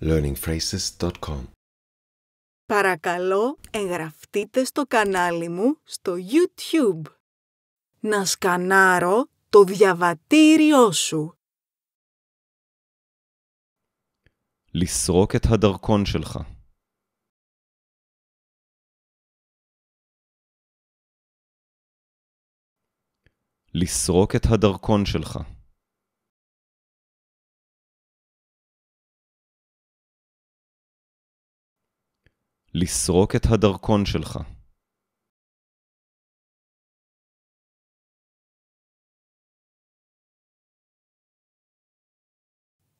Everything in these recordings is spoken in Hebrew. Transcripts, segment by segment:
learningphrases.com Παρακαλώ, εγγραφτείτε στο κανάλι μου στο YouTube. Να σκανάρω το διαβατήριό σου. לסרוק את הדרכון שלך. לסרוק את הדרכון שלך. לסרוק את הדרכון שלך.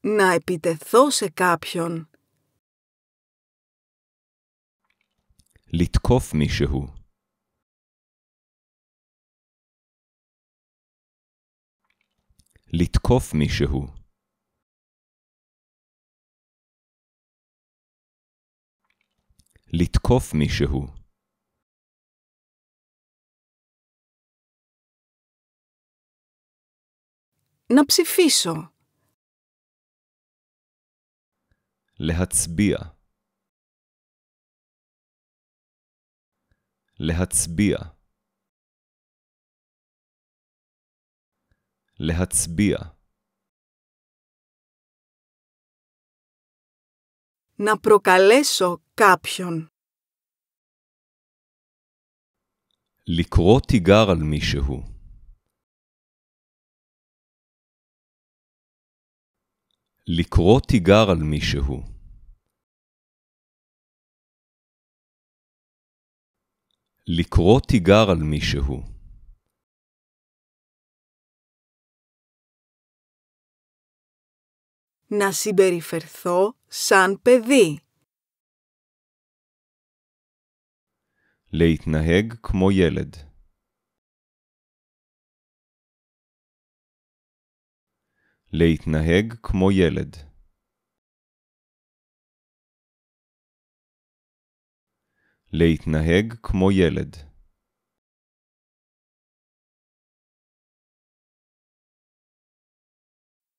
να επιτεθώ σε κάποιον. לתקוף מישהו. לתקוף מישהו. לתקוף מישהו. να להצביע. להצביע. להצביע. Να προκαλέσω κάποιον. Λικρότη γάραλ μίσεχου. Λικρότη γάραλ μίσεχου. να συμπεριφερθώ σαν παιδί. להתנהג כמו ילד. להתנהג כמו ילד. להתנהג כמו ילד.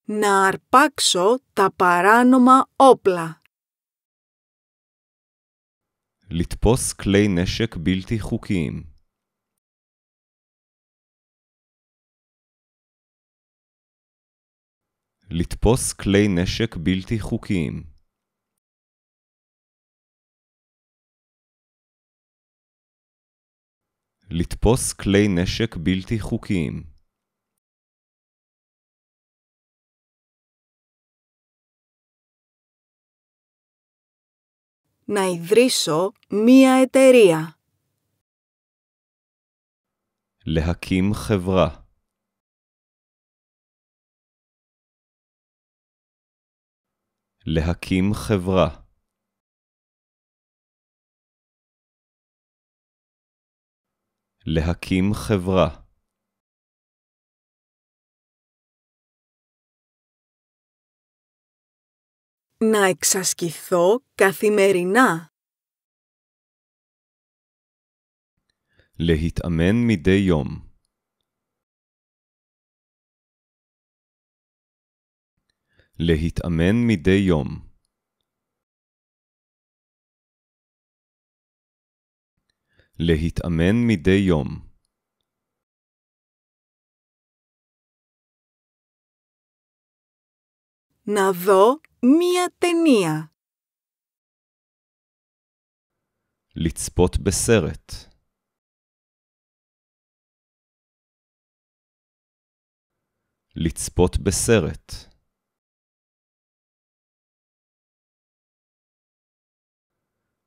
να αρπάξω τα παράνομα όπλα. לתפוס כלי נשק בלתי חוקיים. לתפוס כלי נשק בלתי חוקיים. לתפוס כלי נשק בלתי חוקיים. να ιδρύσω μία εταιρεία. להקים חברה להקים חברה להקים חברה Να εξασκηθώ καθημερινά. Λεχίτ αμέν μη δε Λεχίτ αμέν μη δε Λεχίτ αμέν μη δε γιόμ. Να δω מיה תניה. לצפות בסרט. לצפות בסרט.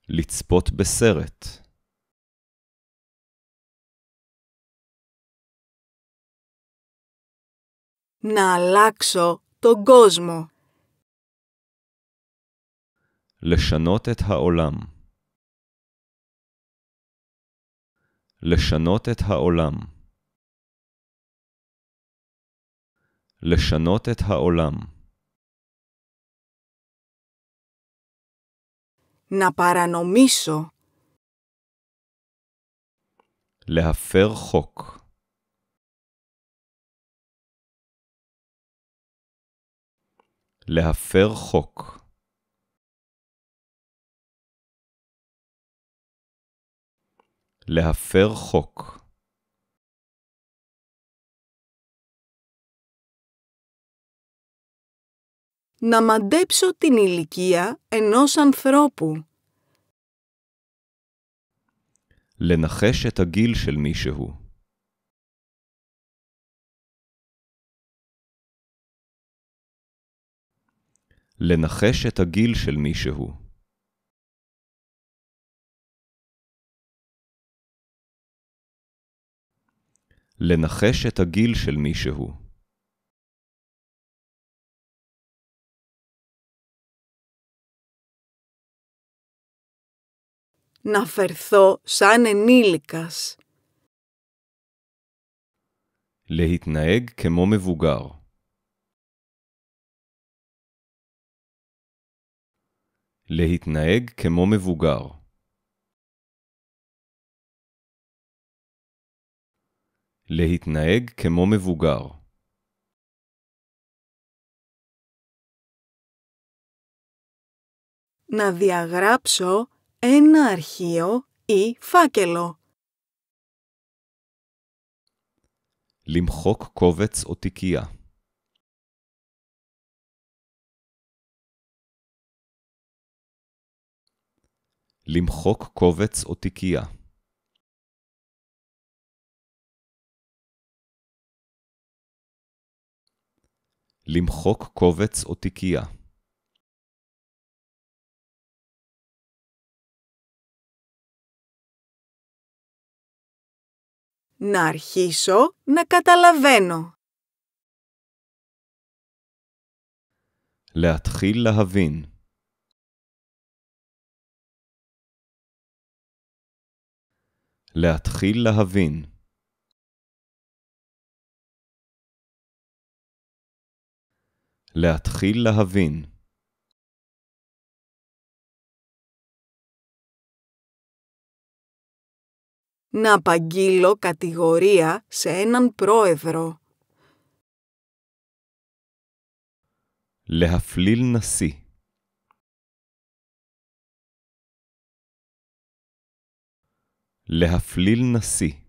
לצפות בסרט. נא לקשו תוגוזמו. לשנות את העולם. לשנות את העולם. לשנות את העולם. Να להפר חוק. להפר חוק. להפר חוק. Να μαντέψω την ηλικία ενός ανθρώπου. לנחש את הגיל של מישהו. לנחש את הגיל של מישהו. לנחש את הגיל של מישהו. να φερθώ σαν ενήλικας. להתנהג כמו מבוגר. להתנהג כמו מבוגר. להתנהג כמו מבוגר. Να διαγράψω ένα αρχείο ή φάκελο. Λιμχόκ κόβετς או תיקייה. למחוק קובץ או תיקייה. למחוק קובץ או תיקייה. Να αρχίσω να καταλαβαίνω. להתחיל להבין. להתחיל להבין. להתחיל להבין να απαγγείλω κατηγορία σε έναν πρόεδρο. להפליל נשיא. להפליל נשיא.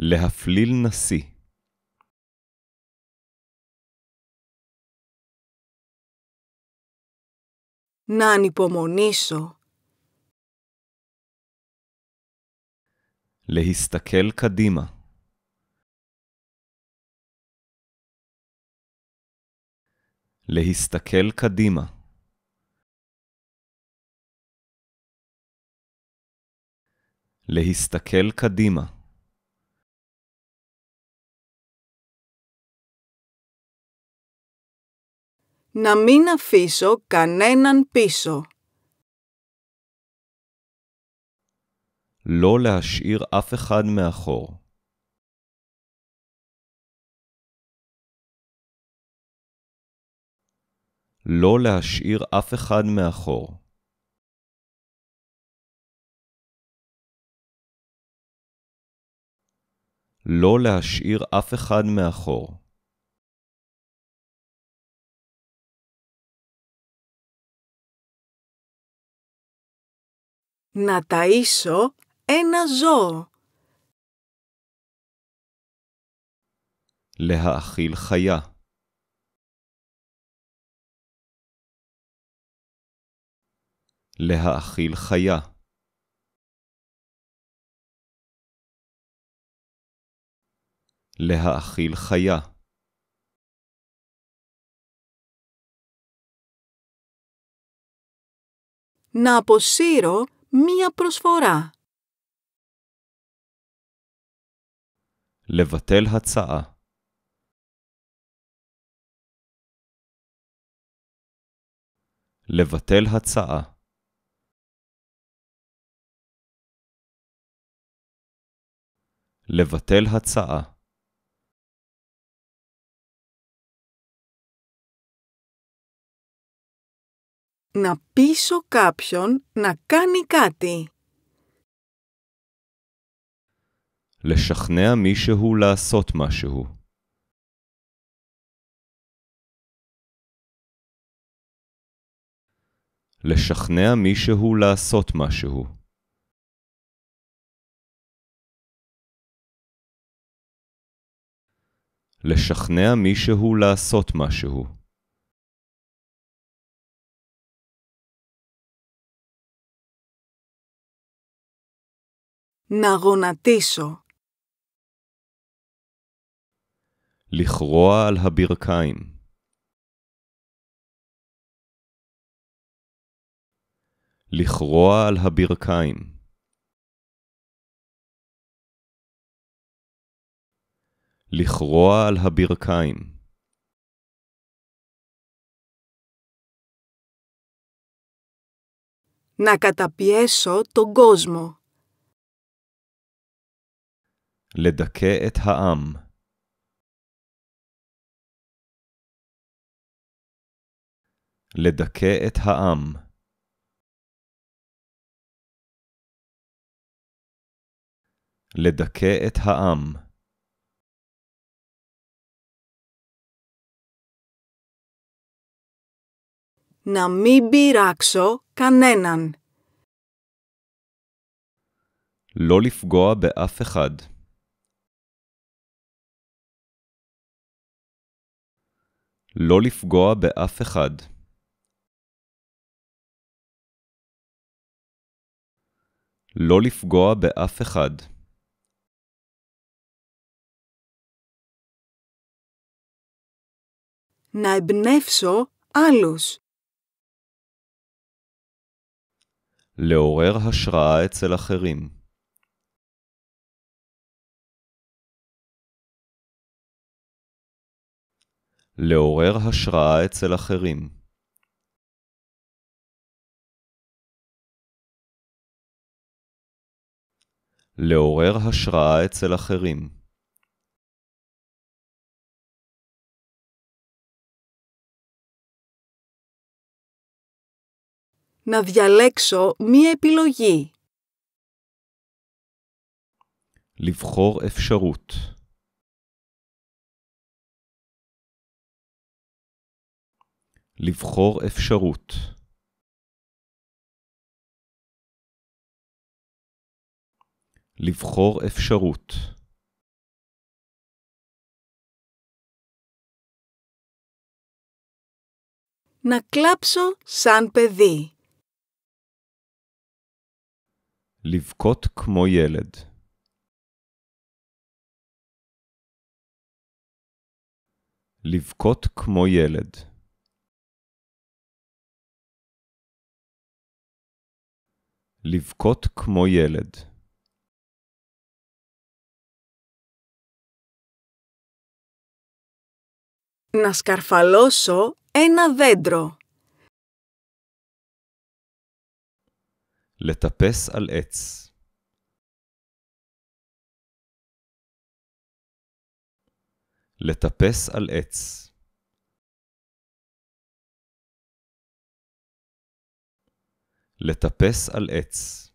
להפליל נשיא να ανυπομονήσω. להסתכל קדימה. להסתכל קדימה. להסתכל קדימה. να μην αφήσω κανέναν πίσω. לא להשאיר אף אחד מאחור. לא להשאיר אף אחד מאחור. לא להשאיר אף אחד מאחור. να ταΐσω ένα ζώο. Λέα αχίλ χαϊά. χαγιά. αχίλ χαϊά. Να αποσύρω μία προσφορά. לבטל הצעה לבטל הצעה לבטל הצעה να πείσω κάποιον να κάνει κάτι. לשכנע מישהו לעשות משהו. לשכנע מישהו לעשות משהו. לשכנע מישהו לעשות משהו. Να γονατίσω, λιχρωα Λιχρώα αλ-χαμπυρκάιν. Λιχρώα αλ-χαμπυρκάιν. Λιχρώα αλ-χαμπυρκάιν. Να καταπιέσω τον κόσμο. לדכא את העם. לדכא את העם. לדכא את העם. να μην πειράξω κανέναν. לא לפגוע באף אחד. לא לפגוע באף אחד. לא לפגוע באף אחד. να εμπνεύσω άλλους. לעורר השראה אצל אחרים. לעורר השראה אצל אחרים. לעורר השראה אצל אחרים. να διαλέξω μία επιλογή. Λιβχόρ אפשרות לבחור אפשרות. לבחור אפשרות. Να κλάψω σαν παιδί. Λιβκότ κμό ילד. Λιβκότ κμό ילד. לבכות כמו ילד. E לטפס על עץ. לטפס על עץ. לטפס על עץ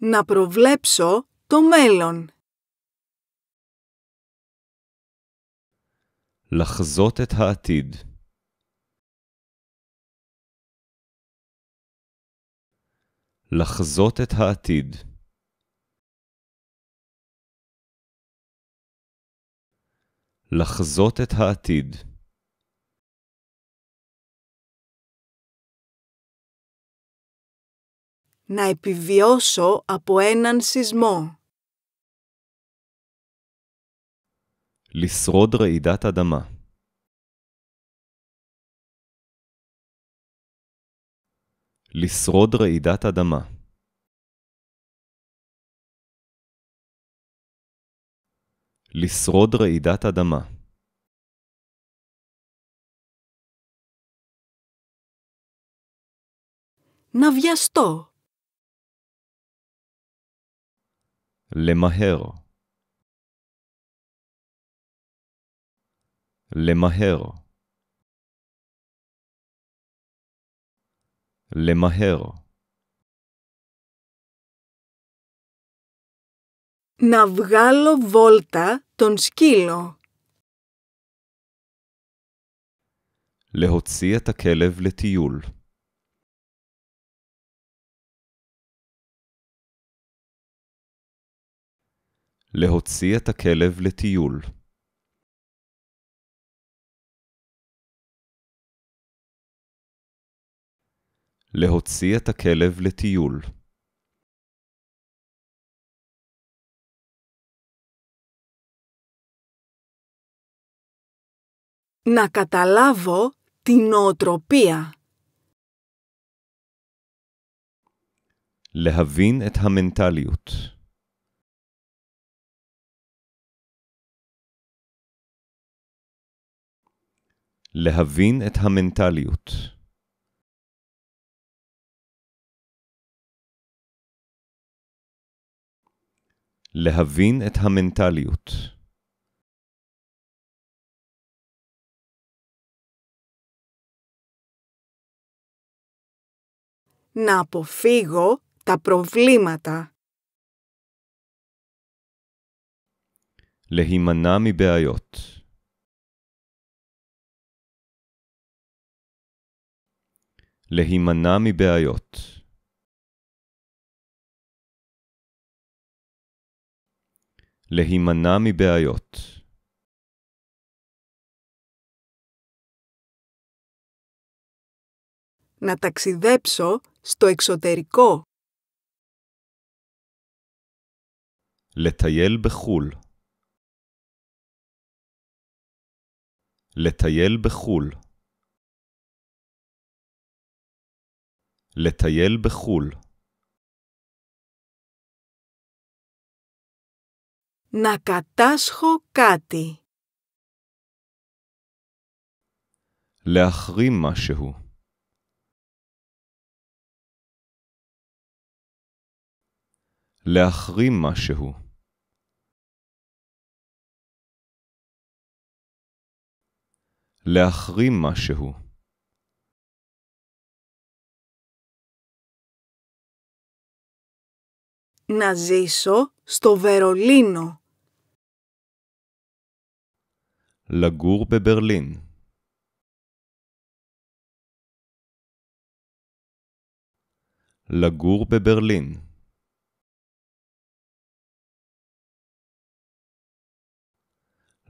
Να προβλέψω το μέλλον. לחזות את העתיד. לחזות את העתיד. לחזות את העתיד να επιβιώσω από έναν σεισμό. לשרוד רעידת אדמה. לשרוד רעידת אדמה. לשרוד רעידת אדמה να למהר למהר למהר Να βγάλω βόλτα τον σκύλο. להוציא את הכלב לטיול. להוציא את הכלב לטיול. להוציא את הכלב לטיול. Να καταλάβω την νοοτροπία. Λεχαβήν ετ' αμεντάλιουτ. Λεχαβήν ετ' αμεντάλιουτ. ετ' αμεντάλιουτ. Να αποφύγω τα προβλήματα. Λεχίμανά μοιμπεαγιότ. Λεχίμανά μοιμπεαγιότ. Λεχίμανά μοιμπεαγιότ. Να ταξιδέψω στο εξωτερικό. Λεταίλες χούλ. Λεταίλες χούλ. Λεταίλες χούλ. Να κατασχο κάτι. Λαχριμ μάσχου. להחרים משהו. להחרים משהו. Να ζήσω στο Βερολίνο. לגור בברלין. לגור בברלין.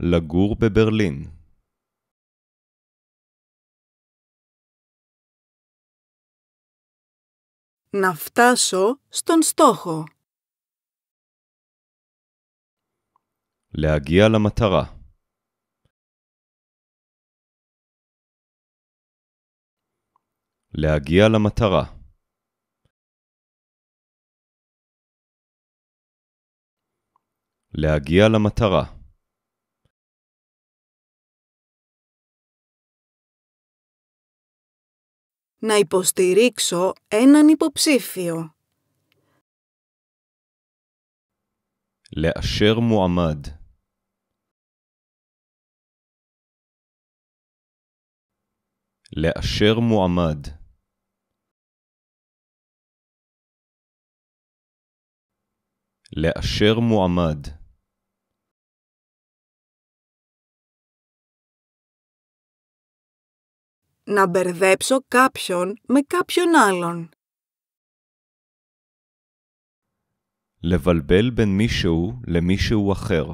לגור בברלין Να φτάσω στον στόχο. להגיע למטרה. להגיע למטרה. להגיע למטרה. να υποστηρίξω έναν υποψήφιο. לאשר מועמד לאשר מועמד לאשר מועמד να μπερδέψω κάποιον με κάποιον άλλον. לבלבל בין מישהו למישהו אחר.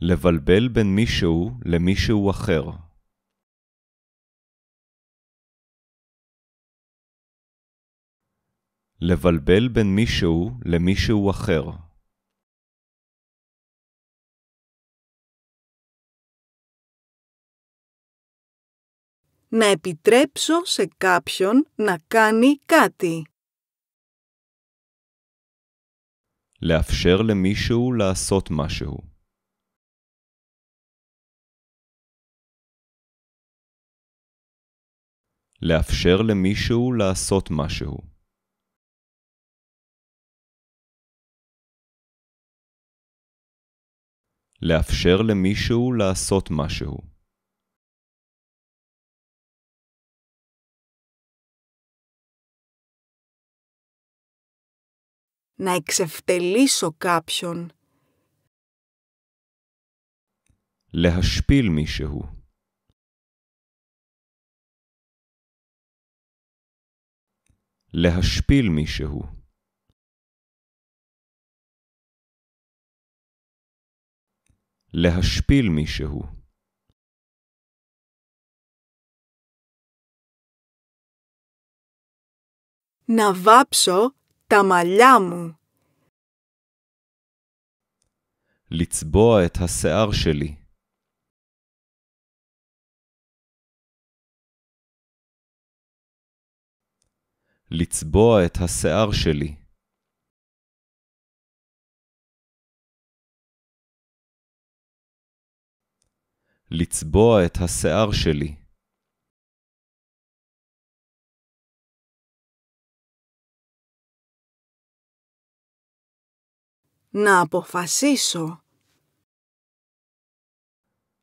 לבלבל בין מישהו למישהו אחר. לבלבל בין מישהו למישהו אחר. να επιτρέψω σε κάποιον να κάνει κάτι. לאפשר למישהו לעשות משהו. לאפשר למישהו לעשות משהו. לאפשר למישהו לעשות משהו. να εξευτελίσω κάποιον. Λέχα σπίλ μίσεχου. Λέχα σπίλ μίσεχου. Λέχα σπίλ μίσεχου. Να βάψω תמלמו. לצבוע את השיער שלי. לצבוע את השיער שלי. לצבוע את השיער שלי. να αποφασίσω.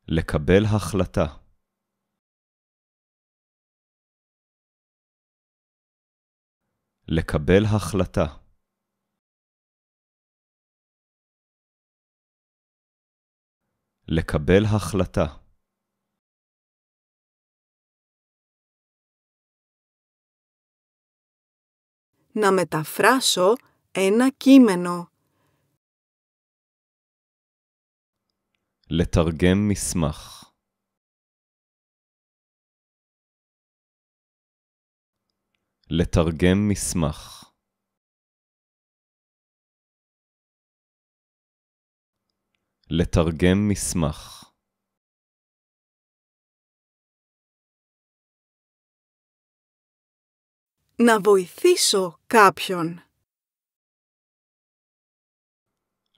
Λεκαμπέλ χαχλατά. Λεκαμπέλ χαχλατά. Λεκαμπέλ χλατα Να μεταφράσω ένα κείμενο. לתרגם מסמך לתרגם מסמך לתרגם מסמך να βοηθήσω κάποιον.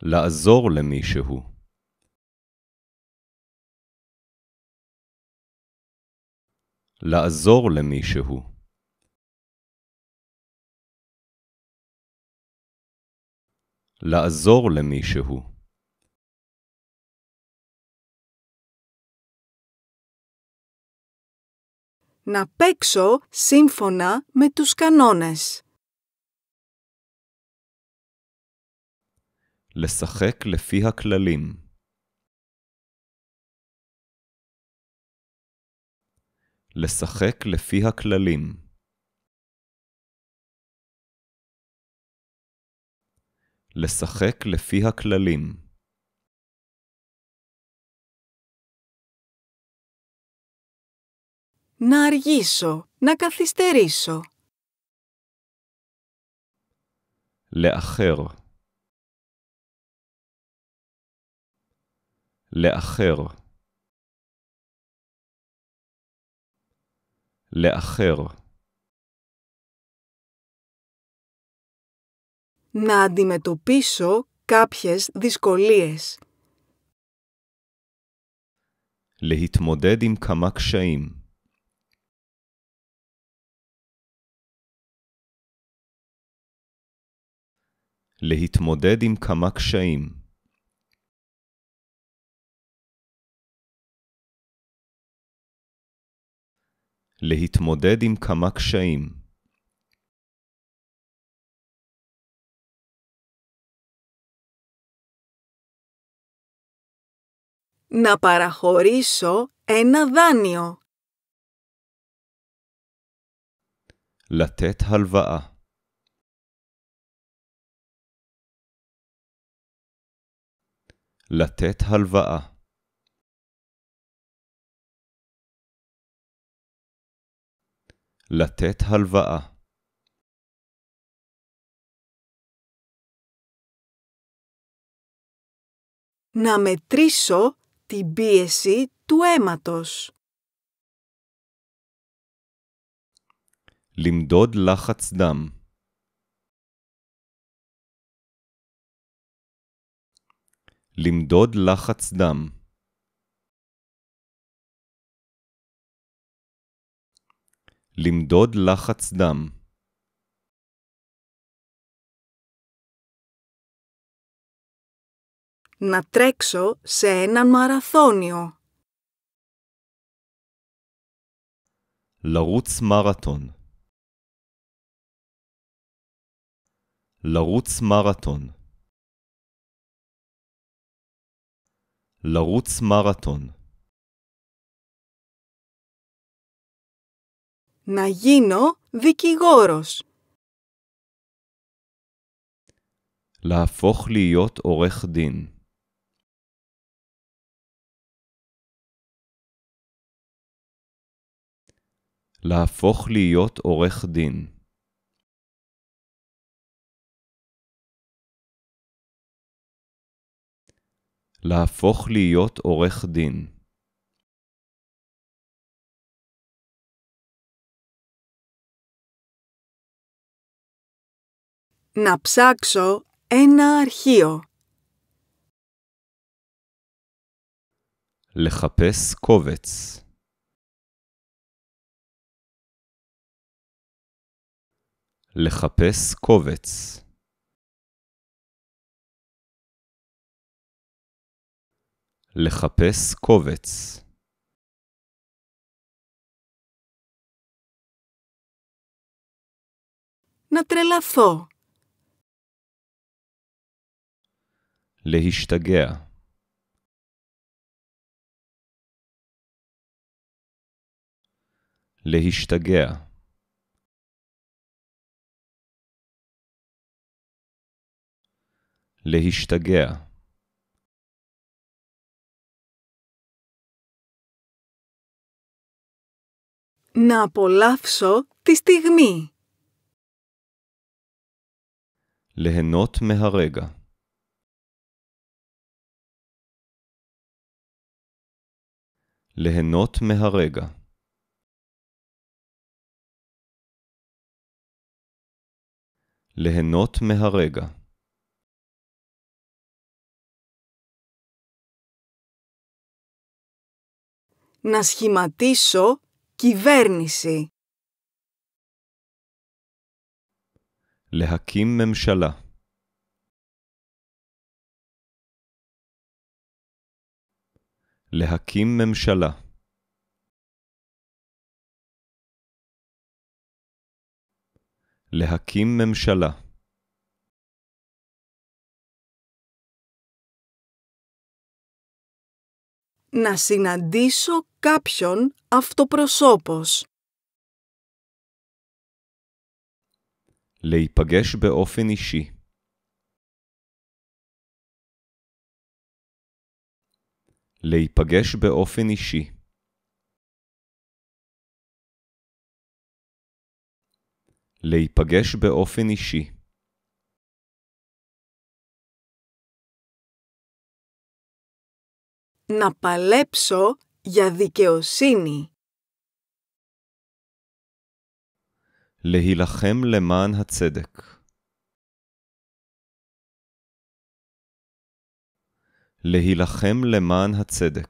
לעזור למישהו. לעזור למישהו. לעזור למישהו. να παίξω σύμφωνα με τους κανόνες. לשחק לפי הכללים לשחק לפי הכללים. לשחק לפי הכללים. Να αργήσω, να καθυστερήσω. לאחר. לאחר. לאחר. Να αντιμετωπίσω κάποιες δυσκολίες. להתמודד עם כמה קשיים. להתמודד עם כמה קשיים. להתמודד עם כמה קשיים. να παραχωρήσω ένα δάνειο. לתת הלוואה. לתת הלוואה. לתת הלוואה. Να μετρήσω την πίεση του αίματος. Λιμδόντ λάχατς δάμ. Λιμδόντ λάχατς δάμ. למדוד לחץ דם Να τρέξω σε έναν μαραθώνιο. לרוץ מרתון לרוץ מרתון לרוץ מרתון να γίνω δικηγόρος. להפוך להיות עורך דין. להפוך להיות עורך דין. Να ψάξω ένα αρχείο. Λεχαπές κόβετς. Λεχαπές κόβετς. Λεχαπές κόβετς. Να τρελαθώ. להשתגע. להשתגע. להשתגע. Να απολαύσω τη στιγμή. ליהנות מהרגע. ליהנות מהרגע. ליהנות מהרגע. Να σχηματίσω κυβέρνηση. Λεχακίμ μεμσαλά. λειακής με λειακής Να σημαδίσω κάποιον αυτό προσώπος. Λειπαγες με οφεινιση. להיפגש באופן אישי. להיפגש באופן אישי. Να παλέψω για δικαιοσύνη. להילחם למען הצדק. להילחם למען הצדק.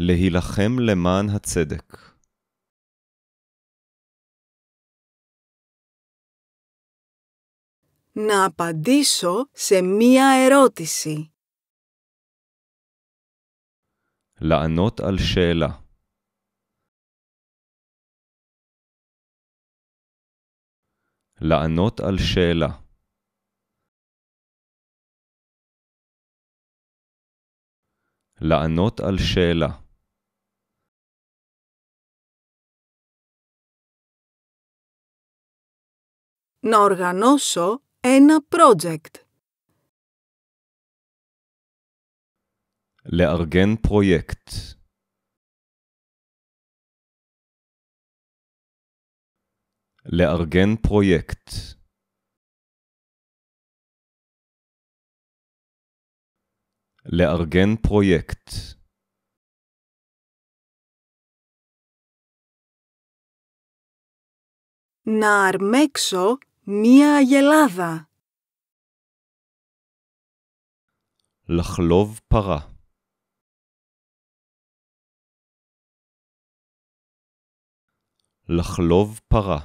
להילחם למען הצדק. Να απαντήσω σε μία ερώτηση. לענות על שאלה. לענות על שאלה. לענות על שאלה. Να οργανώσω ένα project. לארגן פרויקט. לארגן פרויקט. לארגן פרויקט να αρμέξω μία αγελάδα. לחלוב פרה לחלוב פרה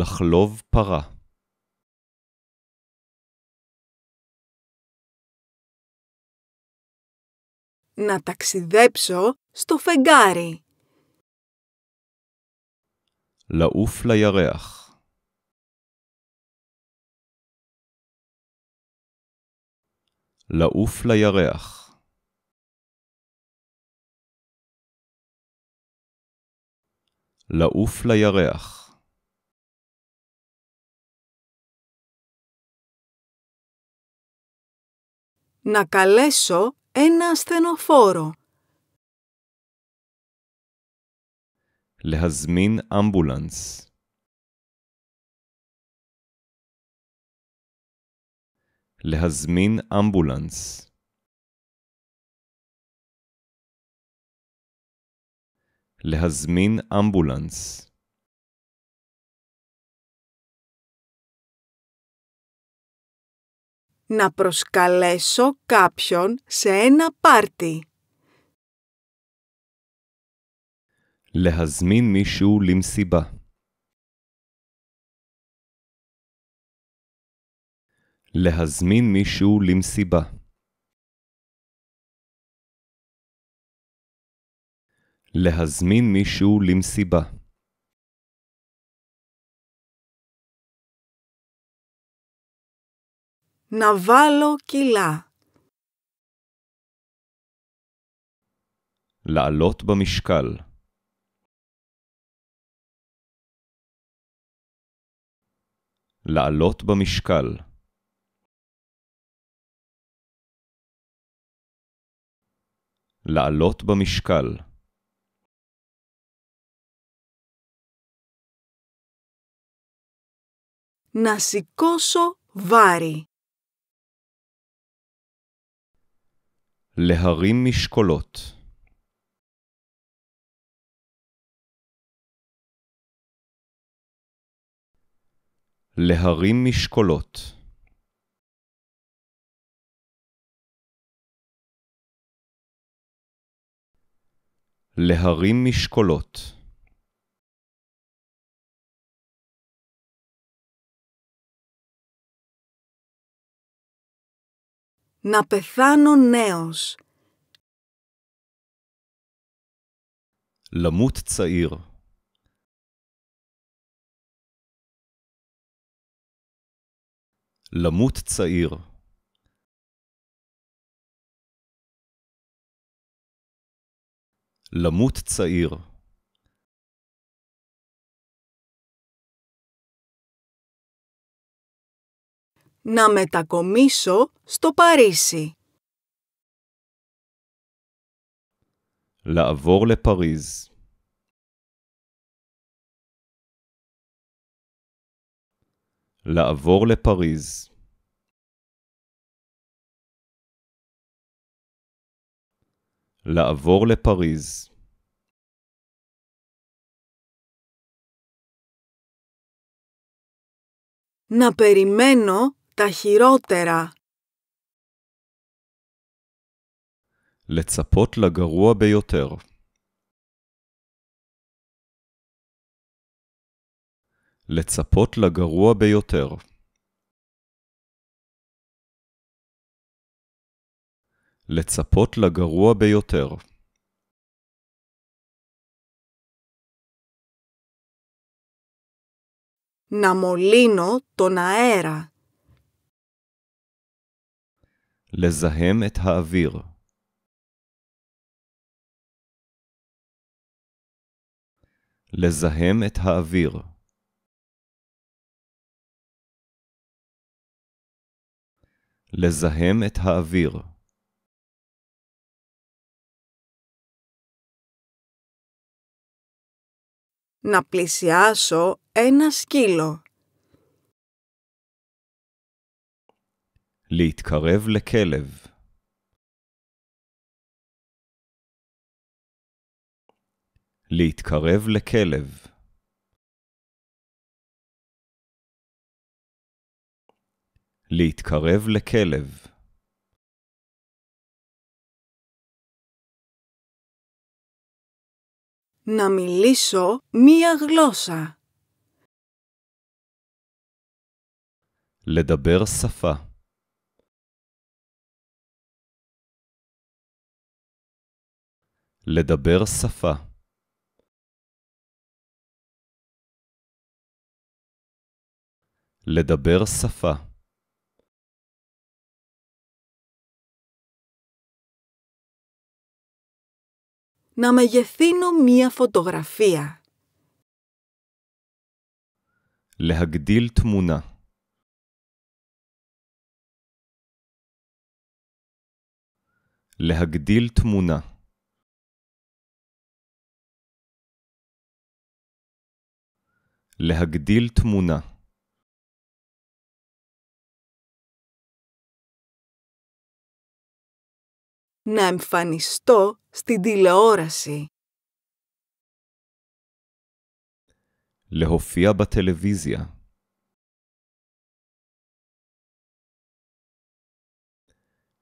לחלוב פרה να ταξιδέψω στο φεγάρι λα ούφλα ια ρεάχ ούφλα γρεχ ούφλα καλέσω ένα ασθενοφόρο. להזמין אמבולנס. להזמין אמבולנס. להזמין אמבולנס. να προσκαλέσω κάποιον σε ένα πάρτι. Λεχασμίν μισού λιμσίμπα. Λεχασμίν μισού λιμσίμπα. Λεχασμίν μισού λιμσίμπα. נבלו קילה לעלות במשקל. לעלות במשקל. לעלות במשקל. να σηκώσω להרים משקולות להרים משקולות להרים משקולות Να πεθάνω νέος. למות צעיר. למות צעיר. למות צעיר. Να μετακομίσω στο Παρίσι. Λαβόρ λε Παρίζ. Λαβόρ λε Παρίζ. Λαβόρ λε περιμένω. τα χειρότερα. לצפות לגרוע ביותר. לצפות לגרוע ביותר. לצפות לגרוע ביותר. נמולינו μολύνω לזהם את האוויר. לזהם את האוויר. לזהם את האוויר. Να πλησιάσω ένα σκύλο. להתקרב לכלב. להתקרב לכלב. להתקרב לכלב. να μιλήσω μία γλώσσα. לדבר שפה לדבר שפה לדבר שפה να μεγεθύνω μία φωτογραφία. להגדיל תמונה. להגדיל תמונה. להגדיל תמונה. Να εμφανιστώ στην τηλεόραση. להופיע בטלוויזיה.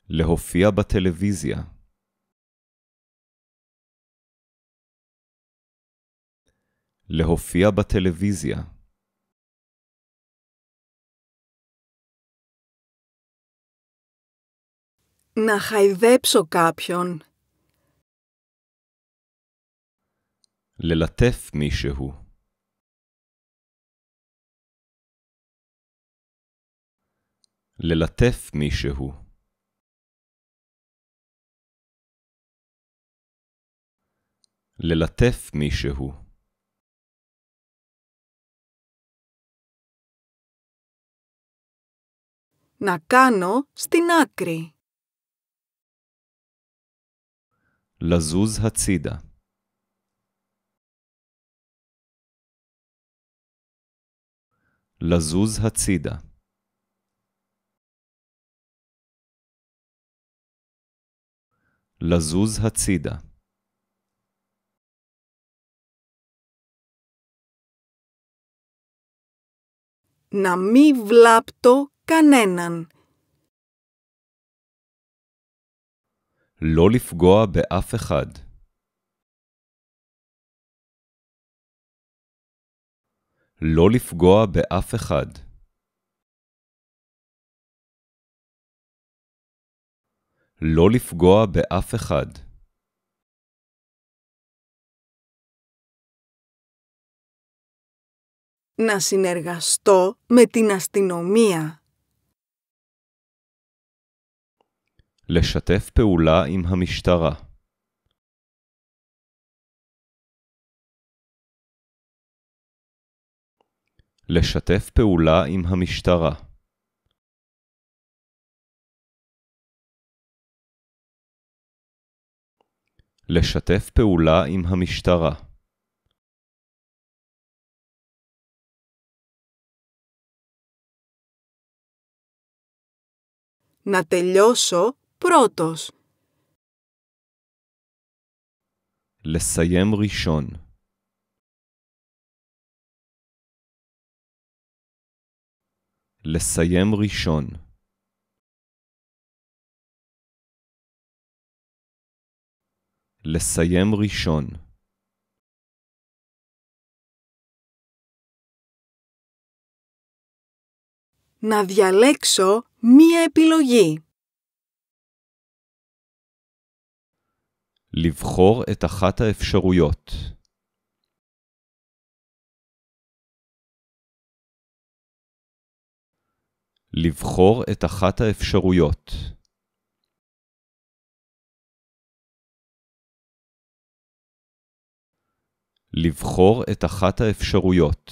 להופיע בטלוויזיה. להופיע בטלוויזיה Να χαϊδέψω κάποιον. Λελατεύ מישהו. Λελατεύ מישהו. Λελατεύ מישהו. να κάνω στην άκρη. Λαζούς χατσίδα. Λαζούς χατσίδα. Λαζούς χατσίδα. Να μη βλάπτω κανέναν. לא לפגוע באף אחד. לא לפגוע באף אחד. לא לפגוע באף אחד. να συνεργαστώ με την αστυνομία. לשתף פעולה עם המשטרה לשתף פעולה עם המשטרה לשתף פעולה עם המשטרה να Πρώτος Λετσιەم Ρισόν Λετσιەم Ρισόν Λετσιەم Ρισόν Να διαλέξω μια επιλογη לבחור את אחת האפשרויות. לבחור את אחת האפשרויות. לבחור את אחת האפשרויות.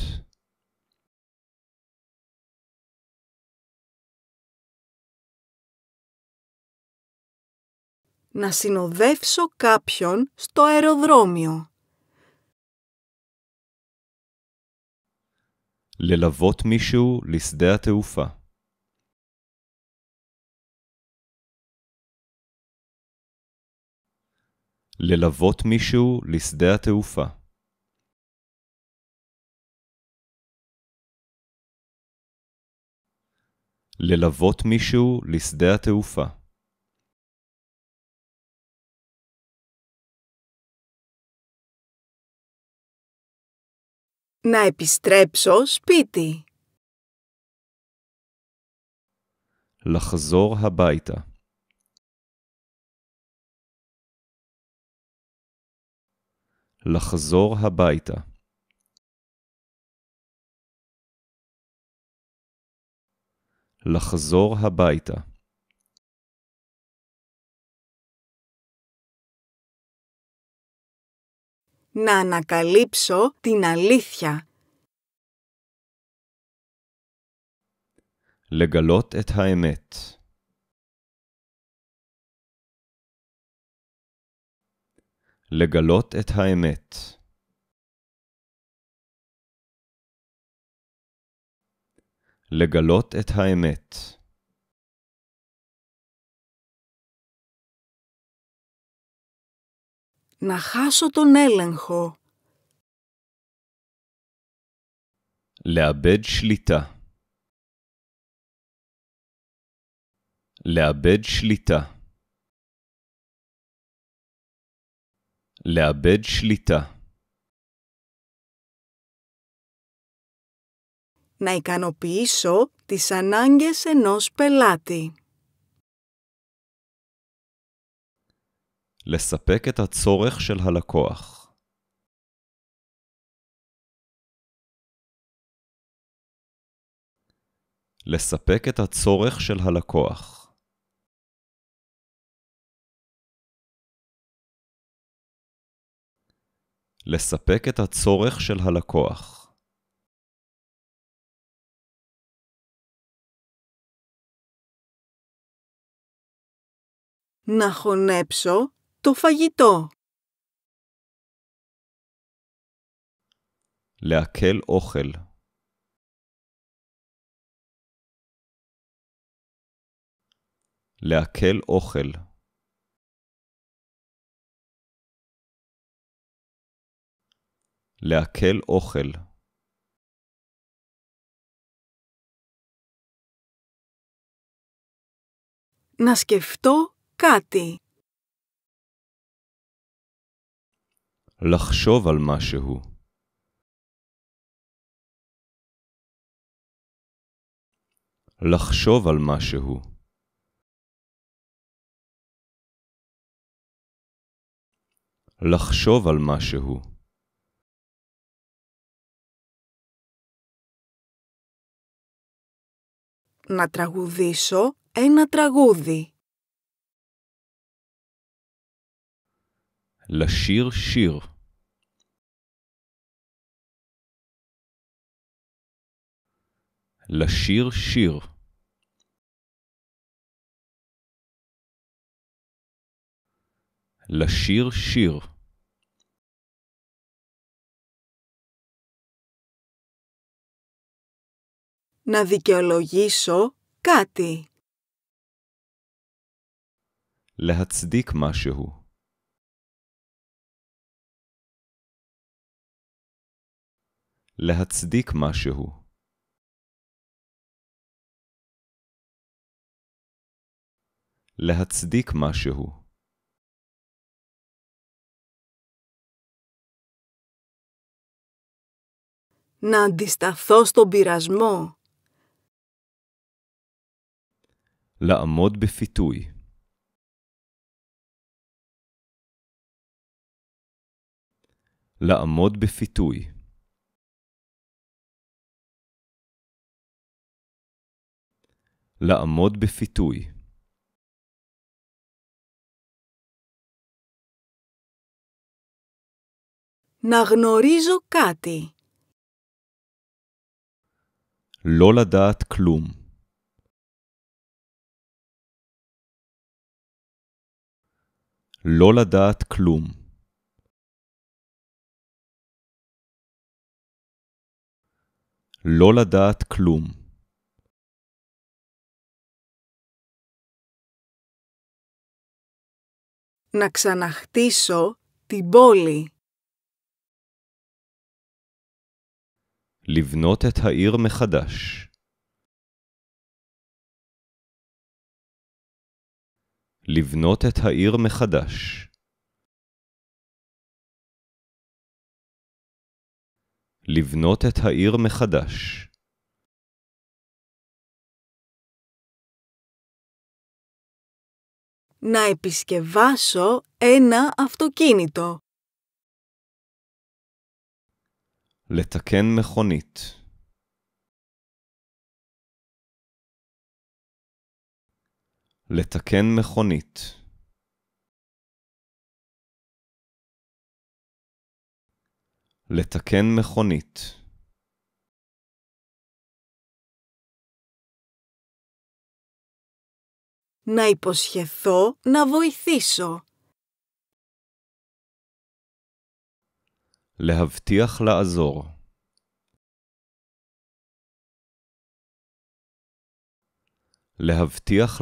να συνοδεύσω κάποιον στο αεροδρόμιο λελοβότ μισού λισδέα τευφα λελοβότ μισού λισδέα τευφα μισού λισδέα τευφα να επιστρέψω σπίτι. לחזור הביתה. לחזור הביתה. לחזור הביתה. να ανακαλύψω την αλήθεια. Λεγαλότ ετ αεμέτ. Λεγαλότ ετ αεμέτ. Λεγαλότ ετ αεμέτ. να χάσω τον έλεγχο. לאבד שליטה. לאבד שליטה. לאבד שליטה. να ικανοποιήσω τις ανάγκες ενός πελάτη. לספק את הצורך של הלקוח. לספק את הצורך של הלקוח. לספק את הצורך של הלקוח. נכון, נפשו, אה, το φαγητό. Λεακέλ όχελ. Λεακέλ όχελ. Λεακέλ όχελ. Να σκεφτώ κάτι. לחשוב על משהו. לחשוב על משהו. לחשוב על משהו. Να אין נא τραγούδι. לשיר שיר. לשיר שיר. לשיר שיר. Να δικαιολογήσω κάτι. להצדיק משהו. להצדיק משהו. להצדיק משהו. να αντισταθώ στον πειρασμό. לעמוד בפיתוי. לעמוד בפיתוי. לעמוד בפיתוי. να γνωρίζω κάτι. לא לדעת כלום. לא לדעת כלום. לא לדעת כלום. να ξαναχτίσω την πόλη. לבנות את העיר מחדש. לבנות את העיר מחדש. לבנות את העיר מחדש. να επισκευάσω ένα αυτοκίνητο. Λετακέν με χονίτ. Λετακέν με χονίτ. με Να υποσχεθώ να βοηθήσω. Λεαυτίαχ λα Αζόρ. Λεαβτιάχ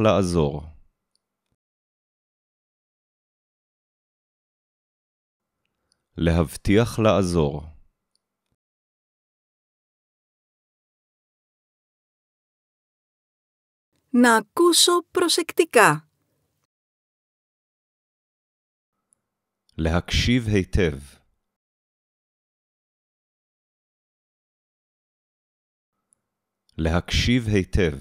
Λεαυτίαχ Αζόρ. να ακούσω προσεκτικά. להקשיב היטב. להקשיב היטב.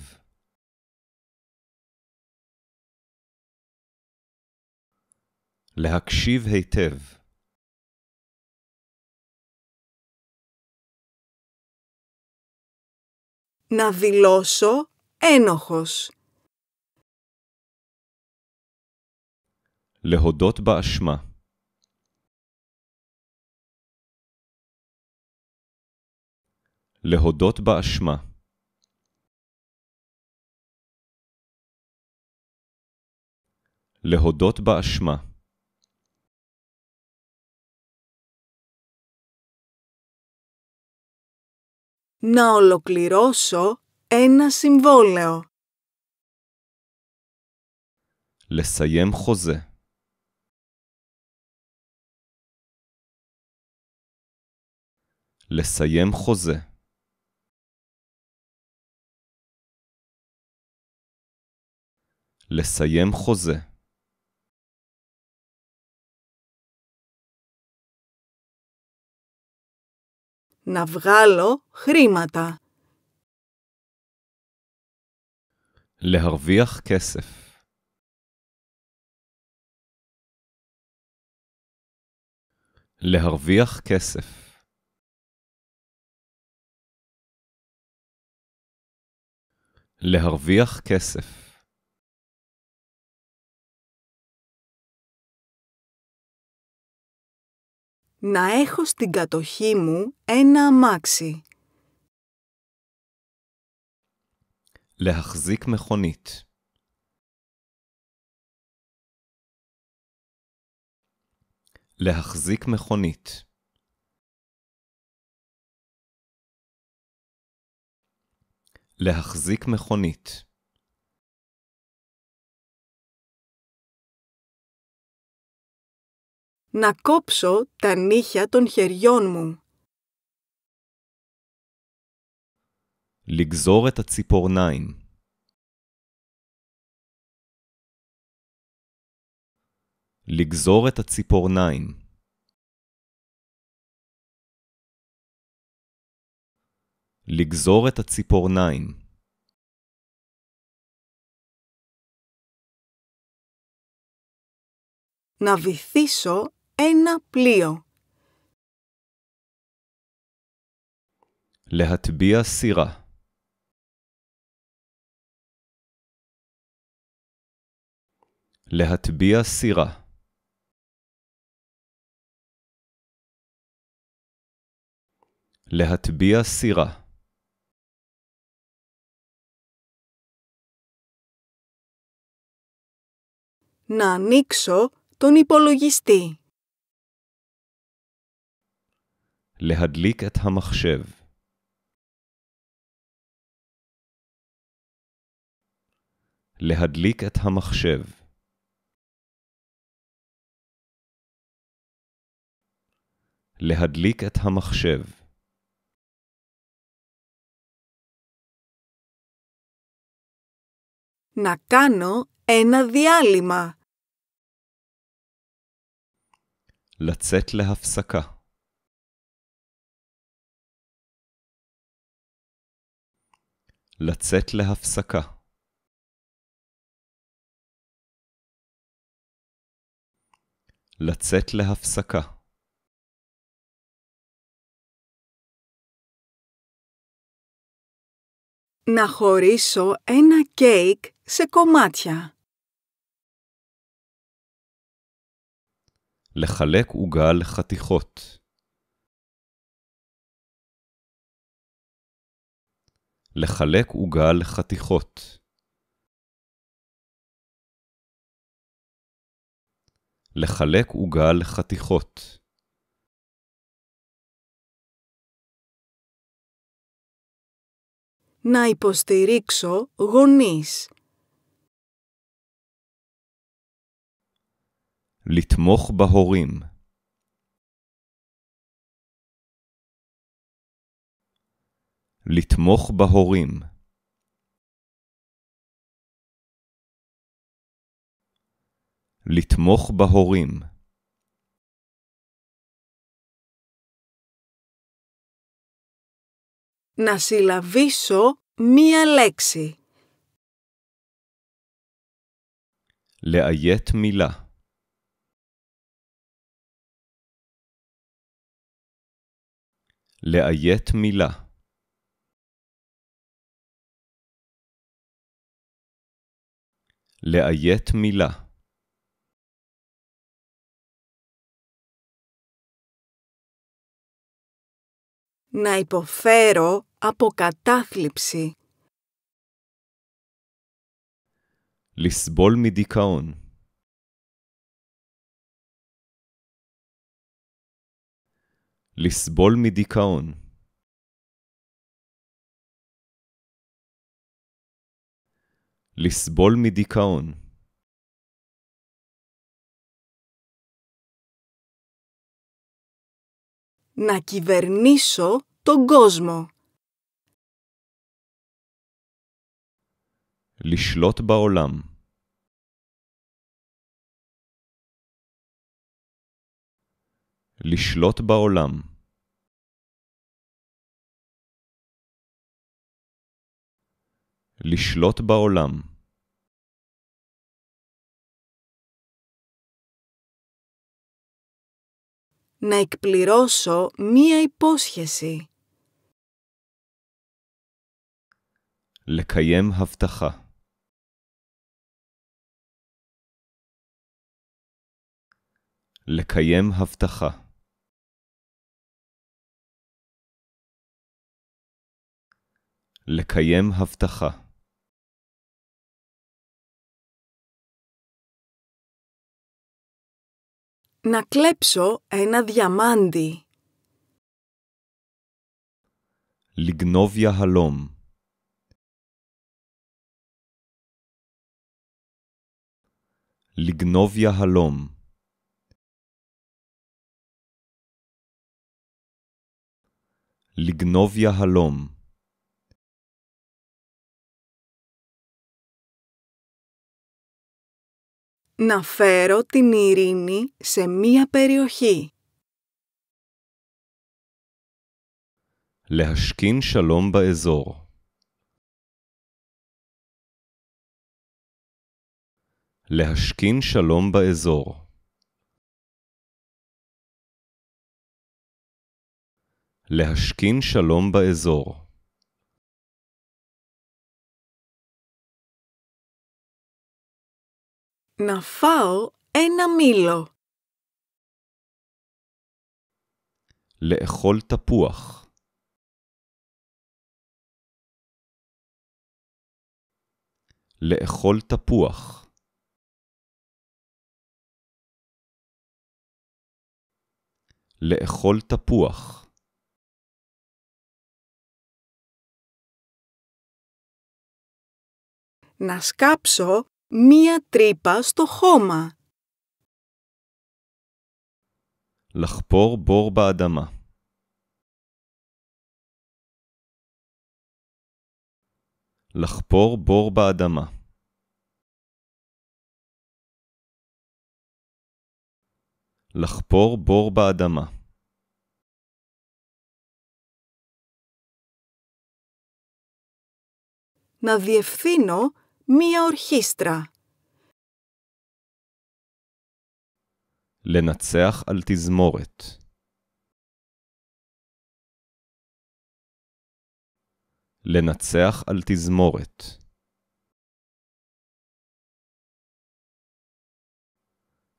להקשיב היטב. να δηλώσω ένοχος. להודות באשמה. להודות באשמה. להודות באשמה. Να ολοκληρώσω לא ένα συμβόλαιο. לסיים חוזה. לסיים חוזה. לסיים חוזה. נברה לו חרימתה. להרוויח כסף. להרוויח כסף. להרוויח כסף. να έχω στην κατοχή μου ένα αμάξι. להחזיק מכונית. להחזיק מכונית. להחזיק מכונית. να κόψω τα νύχια των χεριών μου. לגזור את הציפורניים. לגזור את הציפורניים. לגזור את הציפורניים. να βυθίσω ένα πλοίο. Λεατμπία σειρά. להטביע סירה להטביע סירה να ανοίξω τον υπολογιστή. להדליק את המחשב. להדליק את המחשב. להדליק את המחשב. נקנו κάνω ένα לצאת להפסקה. לצאת להפסקה. לצאת להפסקה. Να χωρίσω ένα κέικ σε κομμάτια. לחלק עוגה לחתיכות. לחלק עוגה לחתיכות. לחלק עוגה לחתיכות. να υποστηρίξω γονείς. לתמוך בהורים. לתמוך בהורים. לתמוך בהורים. Να συλλαβήσω μία λέξη. Λε μιλά. Λε μιλά. Λε μιλά. να υποφέρω από κατάθλιψη. Λισβόλ μη δικαόν. Λισβόλ μη δικαόν. να κυβερνήσω τον κόσμο. Λισλότ Μπαολάμ Ολάμ. Λισλότ Μπα να εκπληρώσω μία υπόσχεση. Λεκαϊέμ χαφταχα. Λεκαϊέμ χαφταχα. Λεκαϊέμ χαφταχα. να κλέψω ένα διαμάντι. Λιγνόβια χαλόμ. Λιγνόβια χαλόμ. Λιγνόβια χαλόμ. να φέρω την ειρήνη σε μία περιοχή. להשכין שלום באזור. להשכין שלום באזור. להשכין שלום באזור. Να φάω ένα μήλο. Λεχόλ ταπουάχ. Λεχόλ ταπουάχ. Λεχόλ ταπουάχ. Να σκάψω. Μία τρύπα στο χώμα. Λαχπόρ μπορ μπάδαμα. Λαχπόρ μπορ μπάδαμα. Λαχπόρ μπορ αδάμα. Να διευθύνω. μία אורכיסטרה. לנצח על תזמורת. לנצח על תזמורת.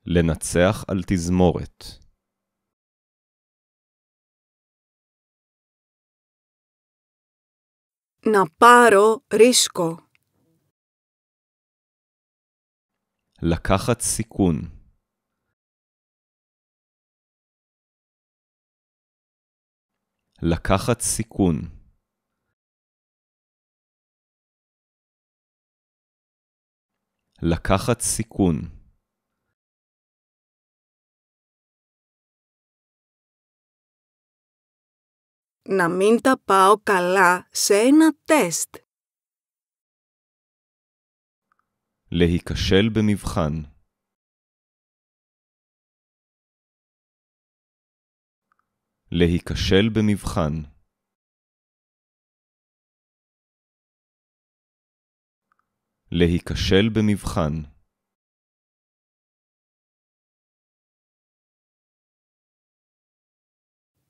לנצח על תזמורת. נפארו πάρω לקחת סיכון. לקחת סיכון. לקחת סיכון. נאמין תפאו קלה שאינה טסט. להיכשל במבחן. להיכשל במבחן. להיכשל במבחן.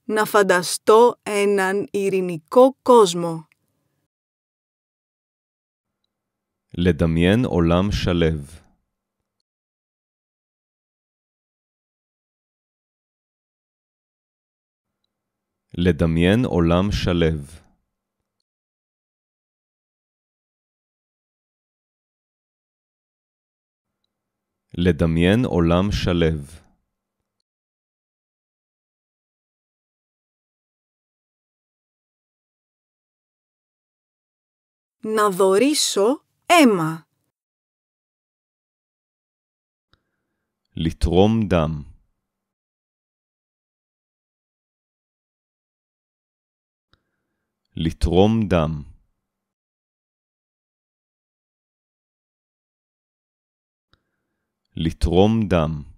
να φανταστώ έναν ειρηνικό κόσμο. לדמיין עולם שלו. לדמיין עולם שלו. לדמיין עולם שלו. να Έμα. Λιτρόμ δαμ. Λιτρόμ δαμ. Λιτρόμ δαμ.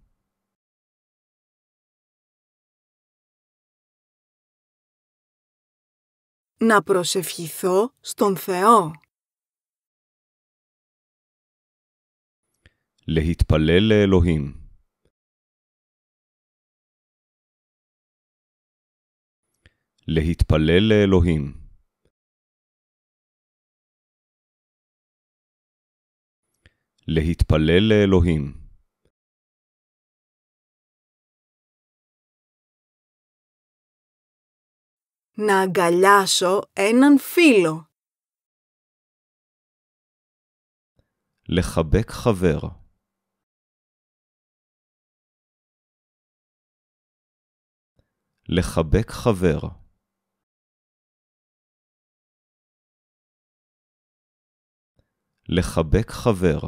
Να προσευχηθώ στον Θεό. להתפלל לאלוהים. להתפלל לאלוהים. להתפלל לאלוהים. να αγκαλιάσω έναν לחבק חבר לחבק חבר לחבק חבר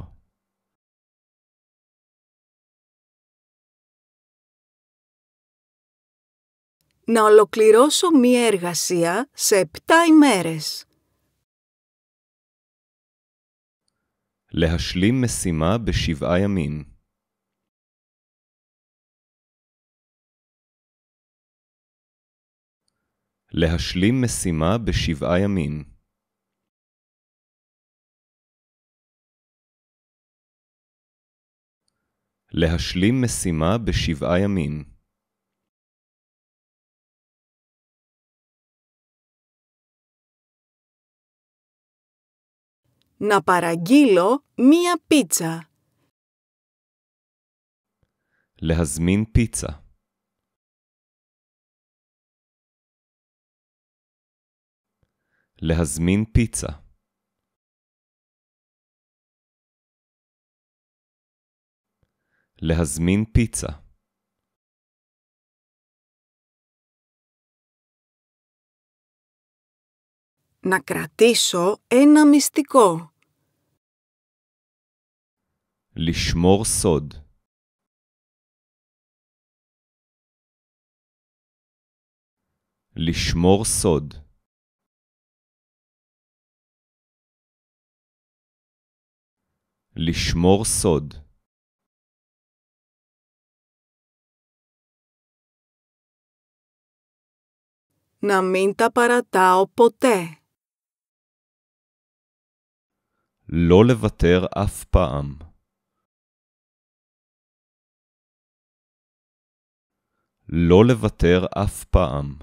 να ολοκληρώσω μία εργασία σε επτά ημέρες. להשלים משימה בשבעה ימים. להשלים משימה בשבעה ימים. להשלים משימה בשבעה ימים. נא פרגילו מיה פיצה. להזמין פיצה. להזמין פיצה. להזמין פיצה. Να κρατήσω ένα μυστικό. לשמור סוד. לשמור סוד. לשמור סוד. να μην τα παρατάω לא לוותר אף פעם. לא לוותר אף פעם.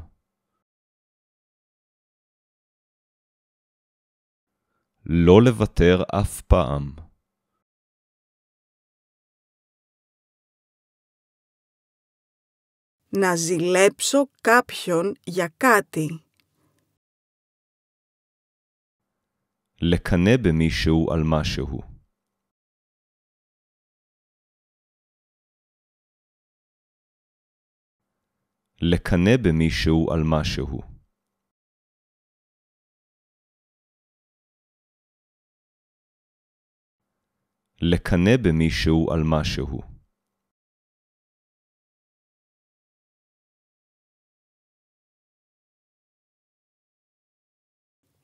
לא לוותר אף פעם. να ζηλέψω κάποιον για κάτι. לקנא במישהו על משהו. לקנא במישהו על משהו. לקנא במישהו על משהו.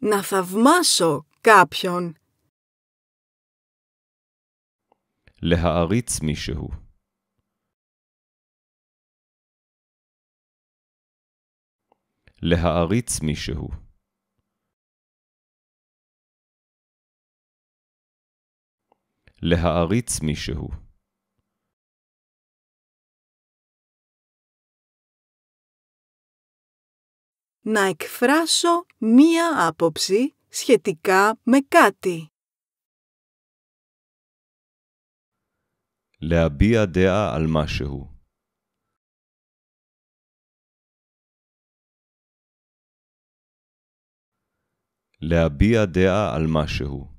να θαυμάσω κάποιον. להעריץ מישהו. להעריץ מישהו. להעריץ מישהו. να εκφράσω μία άποψη σχετικά με κάτι. Λεαμπία δεά αλμάσεου. Λεαμπία δεά αλμάσεου.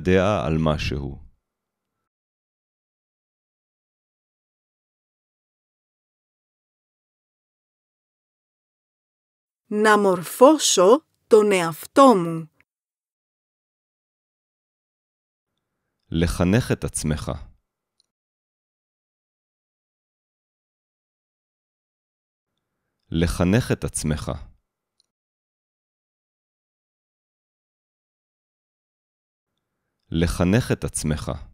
δεά αλμάσεου. να μορφώσω τον εαυτό μου. לחנך את עצמך. לחנך את עצמך. לחנך את עצמך.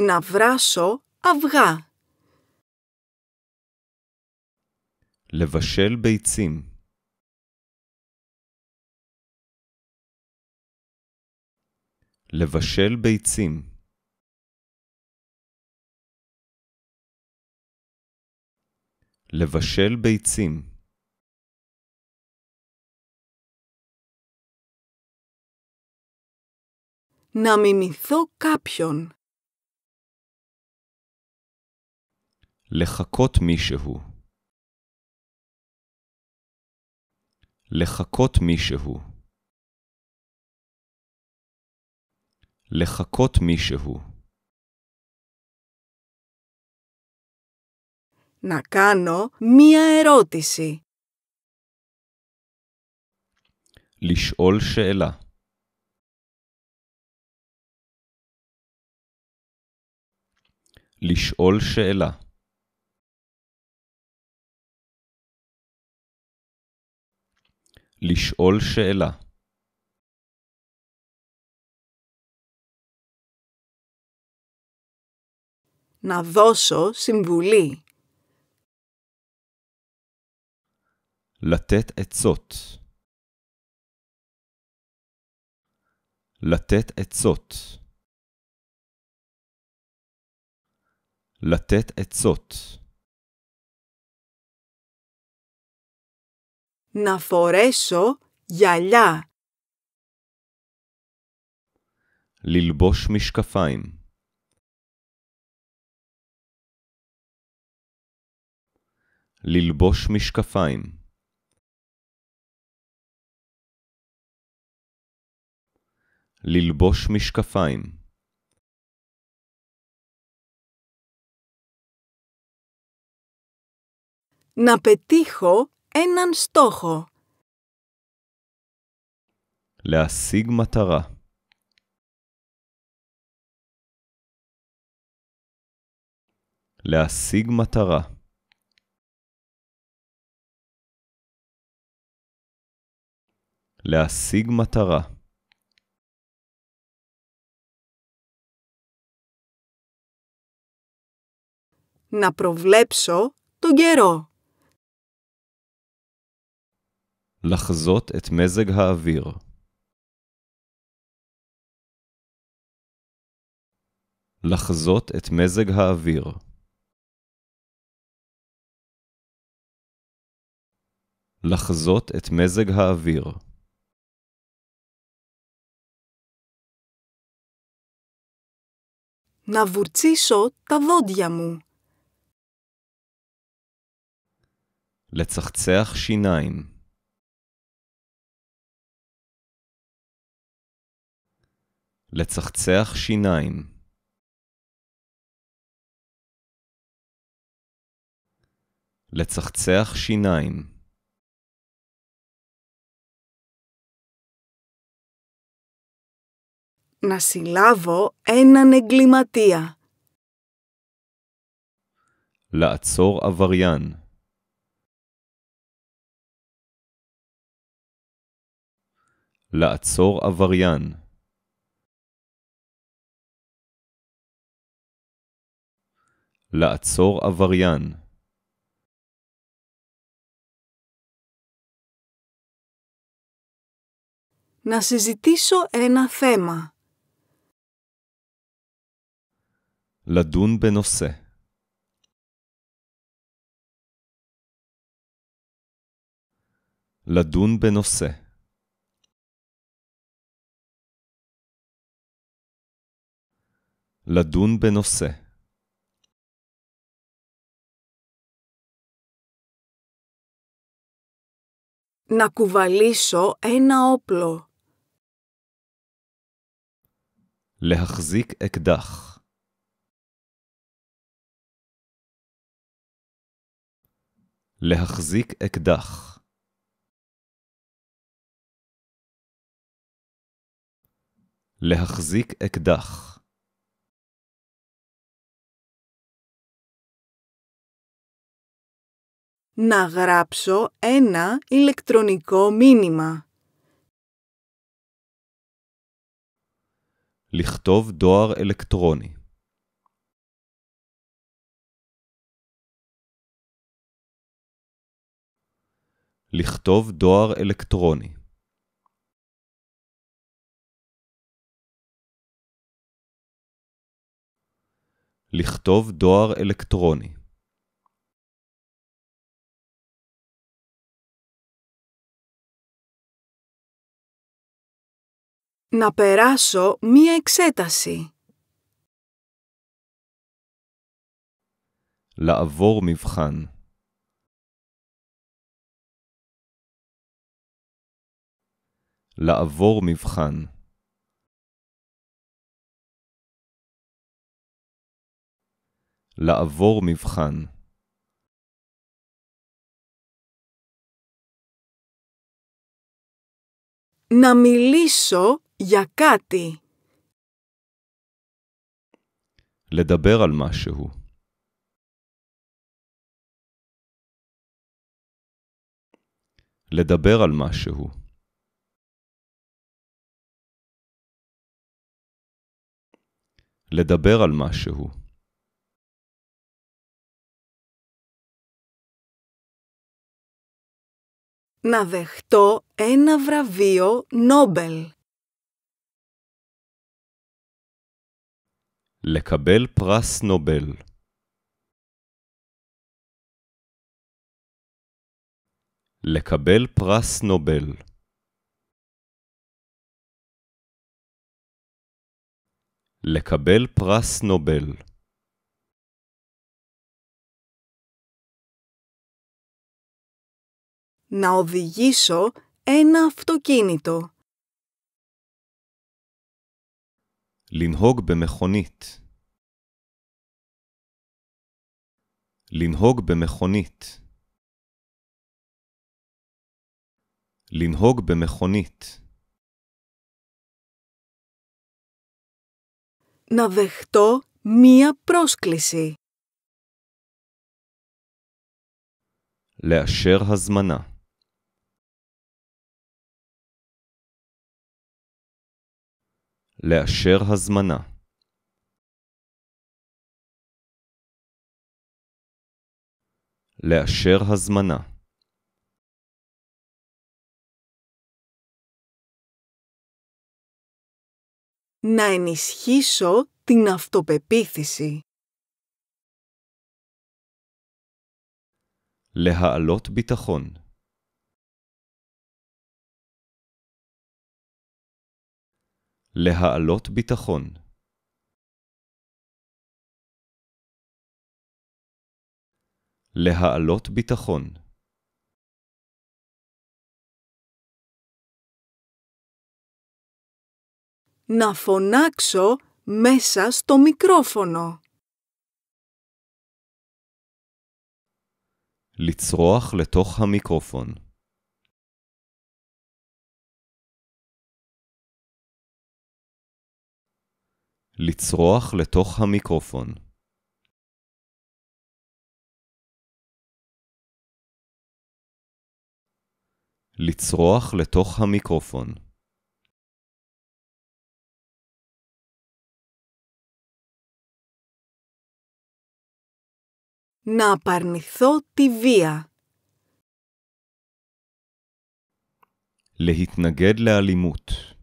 να βράσω αυγά. לבשל ביצים לבשל ביצים לבשל ביצים να μιμηθώ κάποιον. לחקות מישהו. לחקות מישהו. לחקות מישהו. Να κάνω μία ερώτηση. לשאול שאלה. לשאול שאלה. לשאול שאלה να δώσω לתת עצות. לתת עצות. לתת עצות. να φορέσω γυαλιά. Λιλμπός μισκαφάιμ. Λιλμπός μισκαφάιμ. Λιλμπός μισκαφάιμ. Να πετύχω έναν στόχο. Λα σίγμα ταρά. Λα Να προβλέψω τον καιρό. לחזות את מזג האוויר. לחזות את מזג האוויר. לחזות את מזג האוויר. να βουρτσίσω ימו לצחצח שיניים לצחצח שיניים. לצחצח שיניים. נסילבו συλλάβω έναν לעצור עבריין. לעצור עבריין. לעצור עבריין Να συζητήσω ένα θέμα. לדון בנושא. לדון בנושא. לדון בנושא. να κουβαλήσω ένα όπλο. להחזיק אקדח. להחזיק אקדח. להחזיק אקדח. να γράψω ένα ηλεκτρονικό μήνυμα. Λιχτόβ δόαρ ηλεκτρόνι. Λιχτόβ δόαρ ηλεκτρόνι. Λιχτόβ δόαρ ηλεκτρόνι. Να περάσω μία εξέταση. לעבור מבחן. לעבור מבחן. לעבור מבחן. να μιλήσω για κάτι. לדבר על משהו. לדבר על משהו. לדבר על משהו. να δεχτώ ένα βραβείο Νόμπελ. לקבל פרס נובל לקבל פרס נובל לקבל פרס נובל να οδηγήσω ένα αυτοκίνητο. לנהוג במכונית. לנהוג במכונית. לנהוג במכונית. Να מיה פרוסקליסי πρόσκληση. לאשר הזמנה. לאשר הזמנה לאשר הזמנה να ενισχύσω την αυτοπεποίθηση. להעלות ביטחון λειαλότ βιταχόν. λειαλότ βιταχόν. Να φωνάξω μέσα στο μικρόφωνο. Λιτζροάχ λετόχα μικρόφων. לצרוח לתוך המיקרופון. לצרוח לתוך המיקרופון. να απαρνηθώ τη βία. להתנגד לאלימות.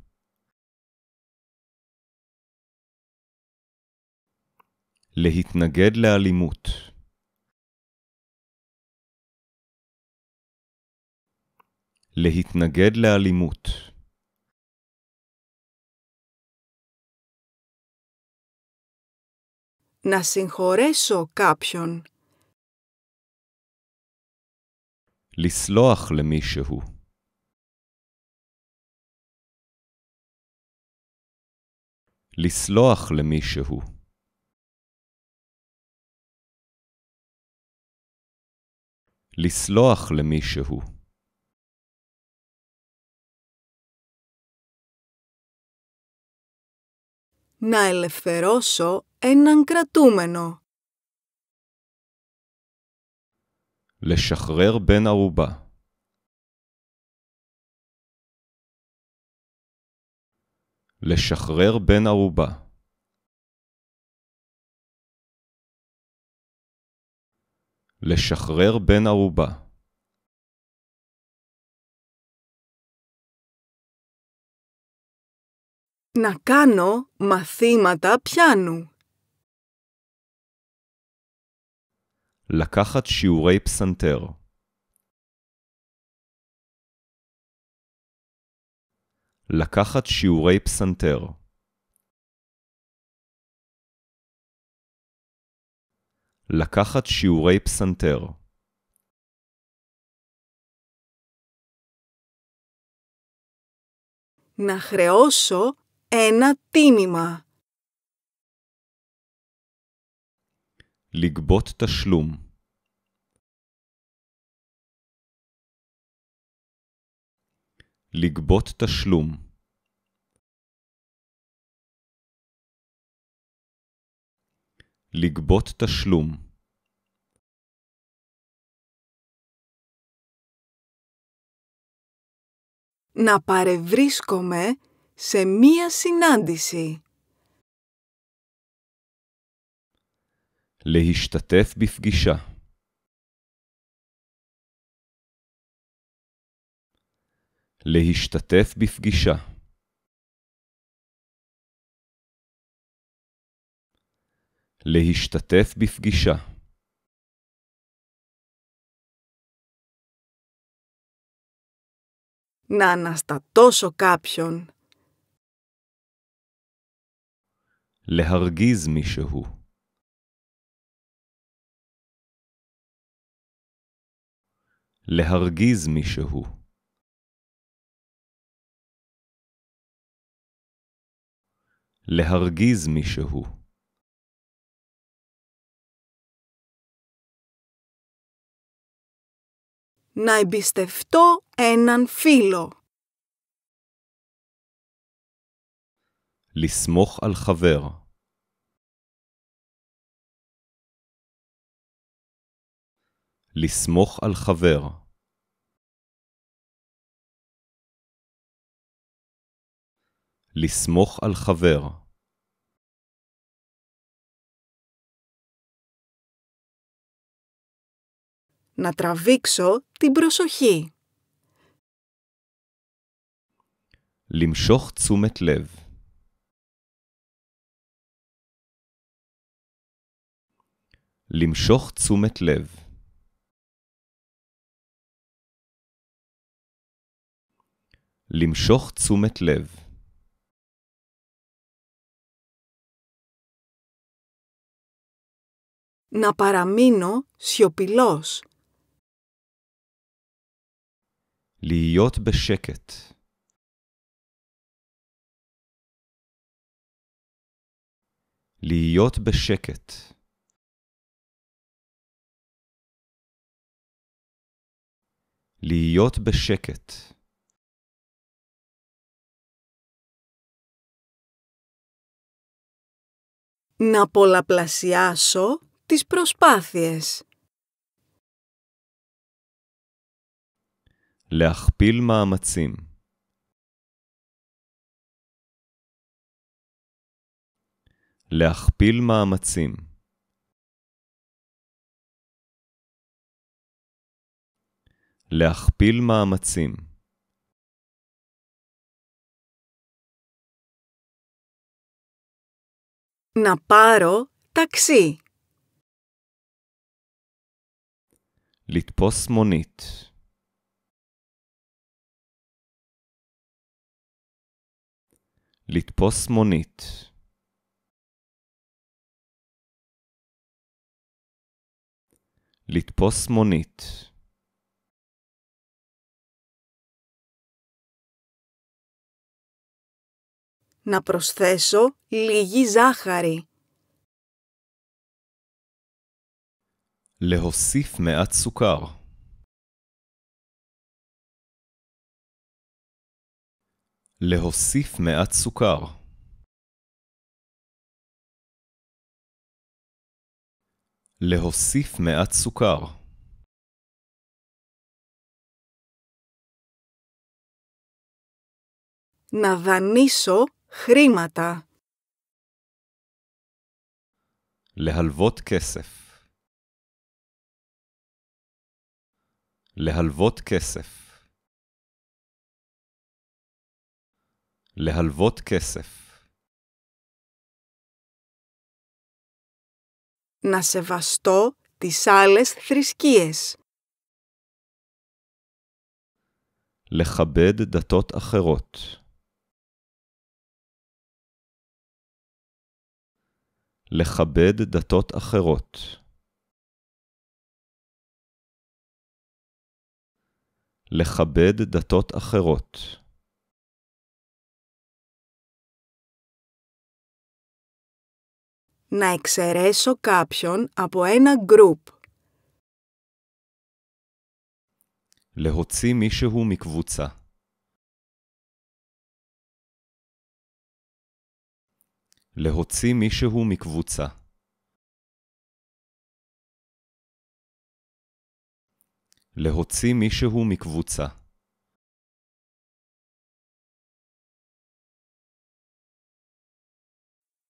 להתנגד לאלימות. להתנגד לאלימות. Να συγχωρέσω κάποιον. לסלוח למישהו. לסלוח למישהו. לסלוח למישהו. Να ελευθερώσω έναν κρατούμενο. לשחרר בן ערובה. לשחרר בן ערובה. לשחרר בן ערובה נקנו κάνω μαθήματα לקחת שיעורי פסנתר. לקחת שיעורי פסנתר. לקחת שיעורי פסנתר. να אינה תימימה. לגבות תשלום. לגבות תשלום. לגבות תשלום να παρευρίσκομαι σε μία συνάντηση. להשתתף בפגישה. להשתתף בפגישה. להשתתף בפגישה να αναστατώσω κάποιον. להרגיז מישהו. להרגיז מישהו. להרגיז מישהו. να εμπιστευτώ έναν φίλο. לסמוך על חבר לסמוך על חבר. לסמוך על חבר. να τραβήξω την προσοχή. Λιμσόχ τσούμετ λεβ. Λιμσόχ τσούμετ λεβ. Λιμσόχ τσούμετ Να παραμείνω σιωπηλός. להיות בשקט. להיות בשקט. להיות בשקט. Να πολλαπλασιάσω τις προσπάθειες. להכפיל מאמצים. להכפיל מאמצים. להכפיל מאמצים. נא פארו טקסי לתפוס מונית. να προσθέσω λιγί ζάχαρη, να προσθέσω λίγη ζάχαρη, Λεωσίφ με ατσουκάρ. להוסיף מעט סוכר. להוסיף מעט סוכר. Να δανείσω χρήματα. להלוות כסף. להלוות כסף. להלוות כסף. Να σεβαστώ τις άλλες θρησκείες. לכבד דתות אחרות. לכבד דתות אחרות. לכבד דתות אחרות. να εξαιρέσω κάποιον από ένα group. להוציא מישהו מקבוצה. להוציא מישהו מקבוצה. להוציא מישהו מקבוצה.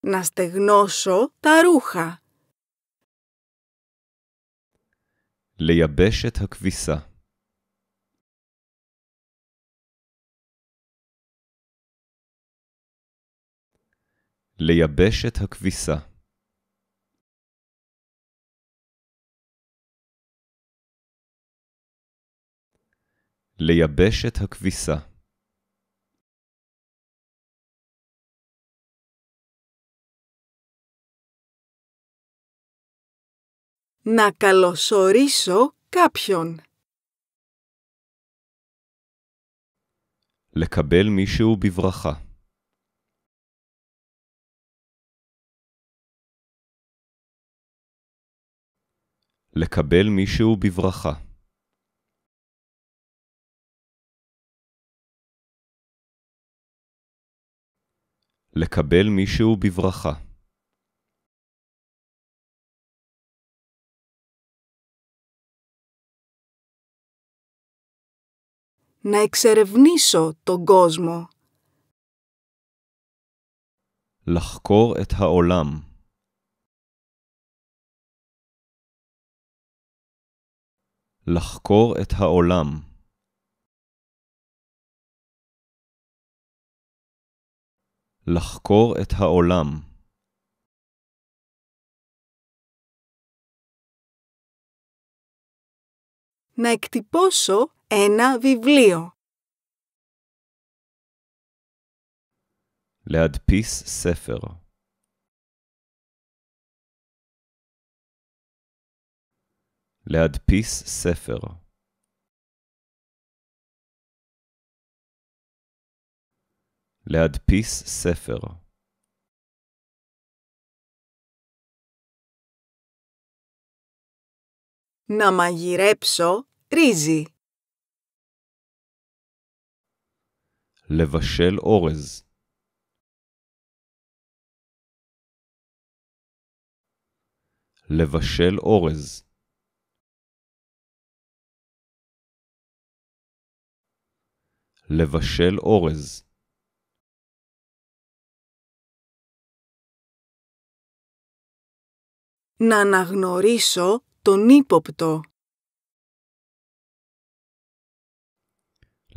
να στεγνώσω τα ρούχα. לייבש את הכביסה. לייבש את הכביסה. לייבש את הכביסה. Να καλωσορίσω κάποιον. לקבל מישהו בברכה. לקבל מישהו בברכה. לקבל מישהו בברכה. να εξερευνήσω τον κόσμο. Λαχκόρ ετ χαολάμ. Λαχκόρ ετ χαολάμ. Λαχκόρ ετ χαολάμ. Να εκτυπώσω ένα βιβλίο. Λεαντπίς σέφερο. Λεαντπίς σέφερο. Λεαντπίς σέφερο. Να μαγειρέψω ρύζι. לבשל אורז. לבשל אורז. לבשל אורז. נא αναγνωρίσω τον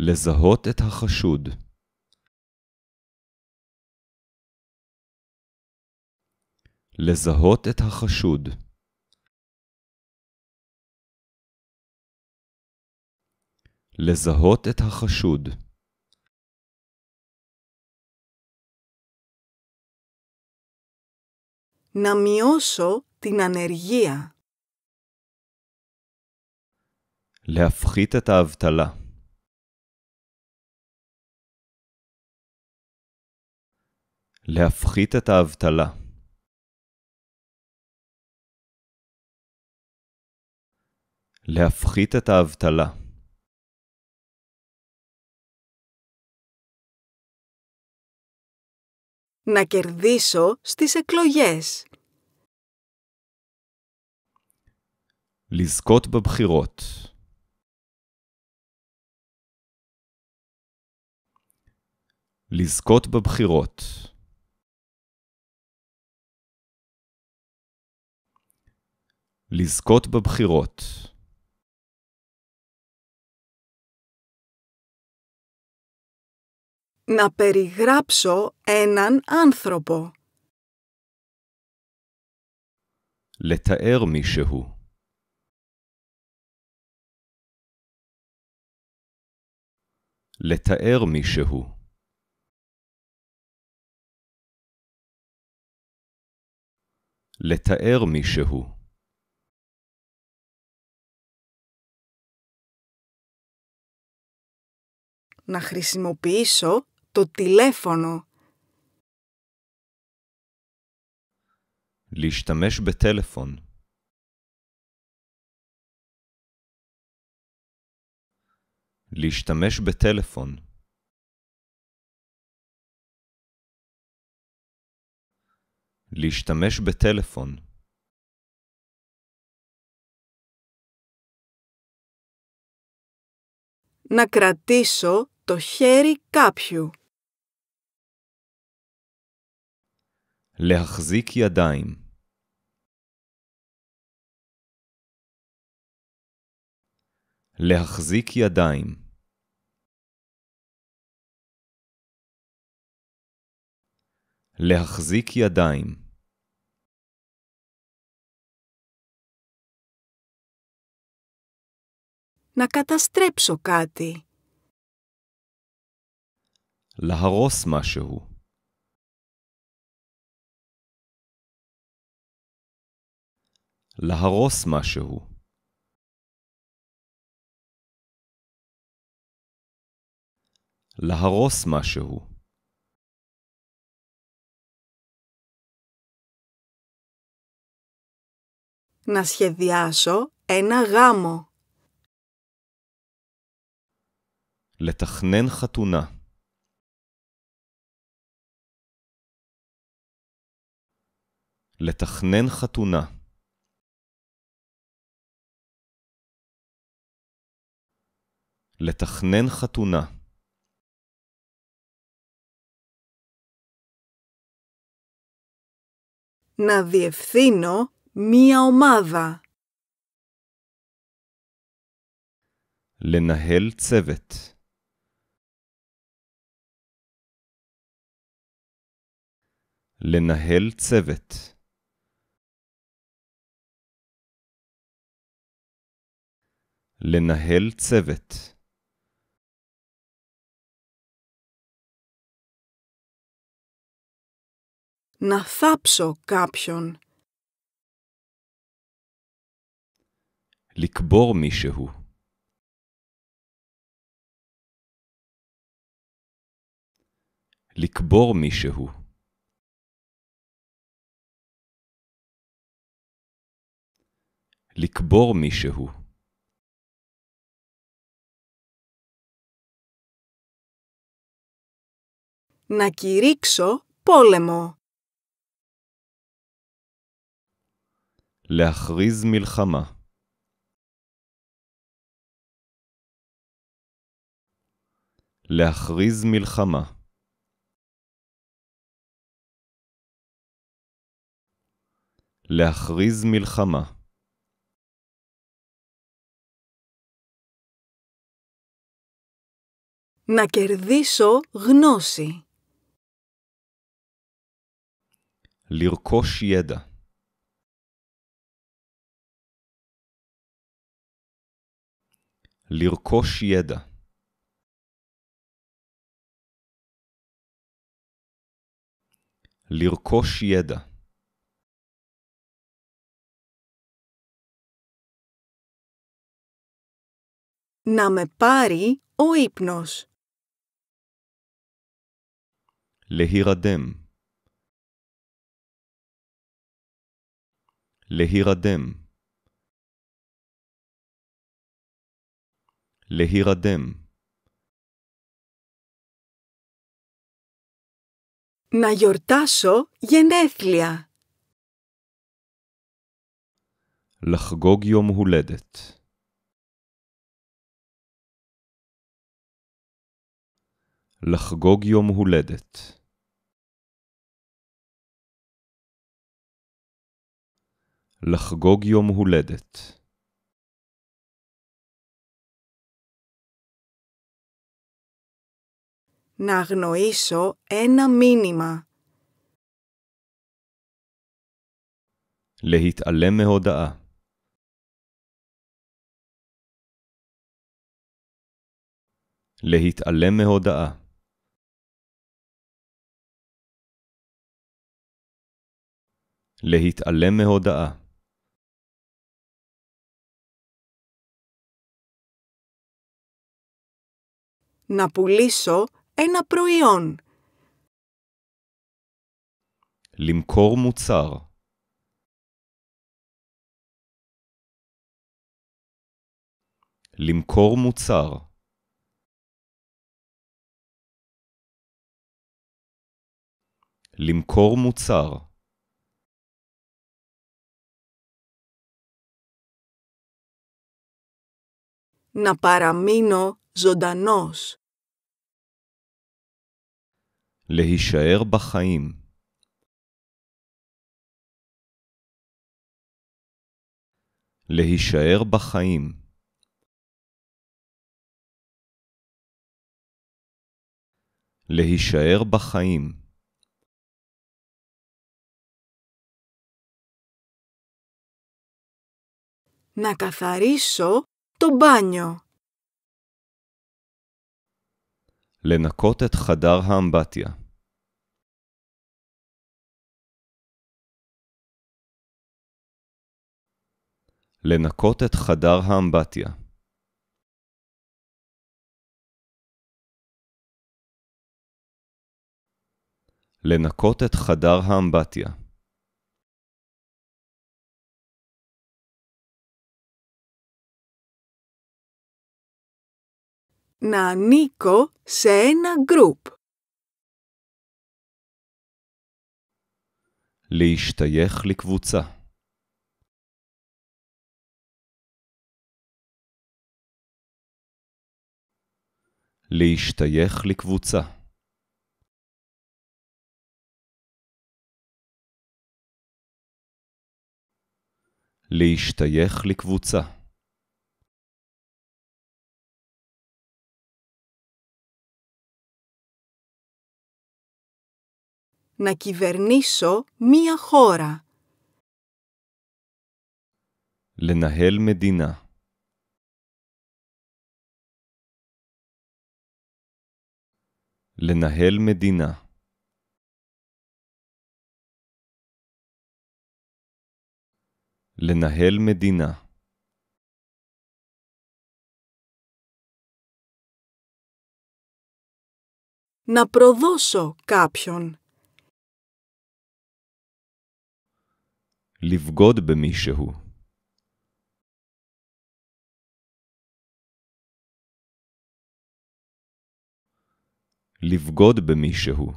לזהות את החשוד לזהות את החשוד לזהות את החשוד να μειώσω την ανεργία. להפחית τα αυταλά. להפחית את האבטלה. להפחית את האבטלה. Να κερδίσω στις εκλογές. לזכות בבחירות. לזכות בבחירות. לזכות בבחירות Να περιγράψω έναν άνθρωπο. לתאר מישהו. לתאר מישהו. לתאר מישהו. να χρησιμοποιήσω το τηλέφωνο. Λίσταμεσου με τηλέφωνο. Λίσταμεσου με τηλέφωνο. Λίσταμεσου με Να κρατήσω το χέρι κάποιου. להחזיק ידיים. להחזיק ידיים. להחזיק ידיים. να καταστρέψω κάτι. להרוס משהו. להרוס משהו. להרוס משהו. να σχεδιάσω ένα γάμο. לתכנן χατουνά. לתכנן חתונה לתכנן חתונה να διευθύνω μία ομάδα. לנהל צוות. לנהל צוות. לנהל צוות. να קפשון. לקבור מישהו. לקבור מישהו. לקבור מישהו. Να κηρύξω πόλεμο. Λαχρίζ μιλχαμά. Λαχρίζ μιλχαμά. Λαχρίζ μιλχαμά. Να κερδίσω γνώση. לרכוש ידע. לרכוש ידע. לרכוש ידע. να με πάρει ο ύπνος. להירדם להירדם להירדם Να γιορτάσω γενέθλια. לחגוג יום הולדת. לחגוג יום הולדת. לחגוג יום הולדת. να αγνοήσω ένα μήνυμα. להתעלם מהודעה. להתעלם מהודעה. להתעלם מהודעה. να πουλήσω ένα προϊόν. Λιμκόρ μουτσάρ. Λιμκόρ μουτσάρ. Λιμκόρ μουτσάρ. Να παραμείνω ζωντανός. להישאר בחיים. להישאר בחיים. להישאר בחיים. Να καθαρίσω το μπάνιο. לנקות את חדר האמבטיה. לנקות את חדר האמבטיה. לנקות את חדר האמבטיה. נעניקו ανήκω σε להשתייך לקבוצה להשתייך לקבוצה להשתייך לקבוצה να κυβερνήσω μία χώρα. לנהל מדינה Λενα Ήλ με δίνα. Να προδώσω κάποιον. Λιβγόδε βεμήσεο. לבגוד במישהו.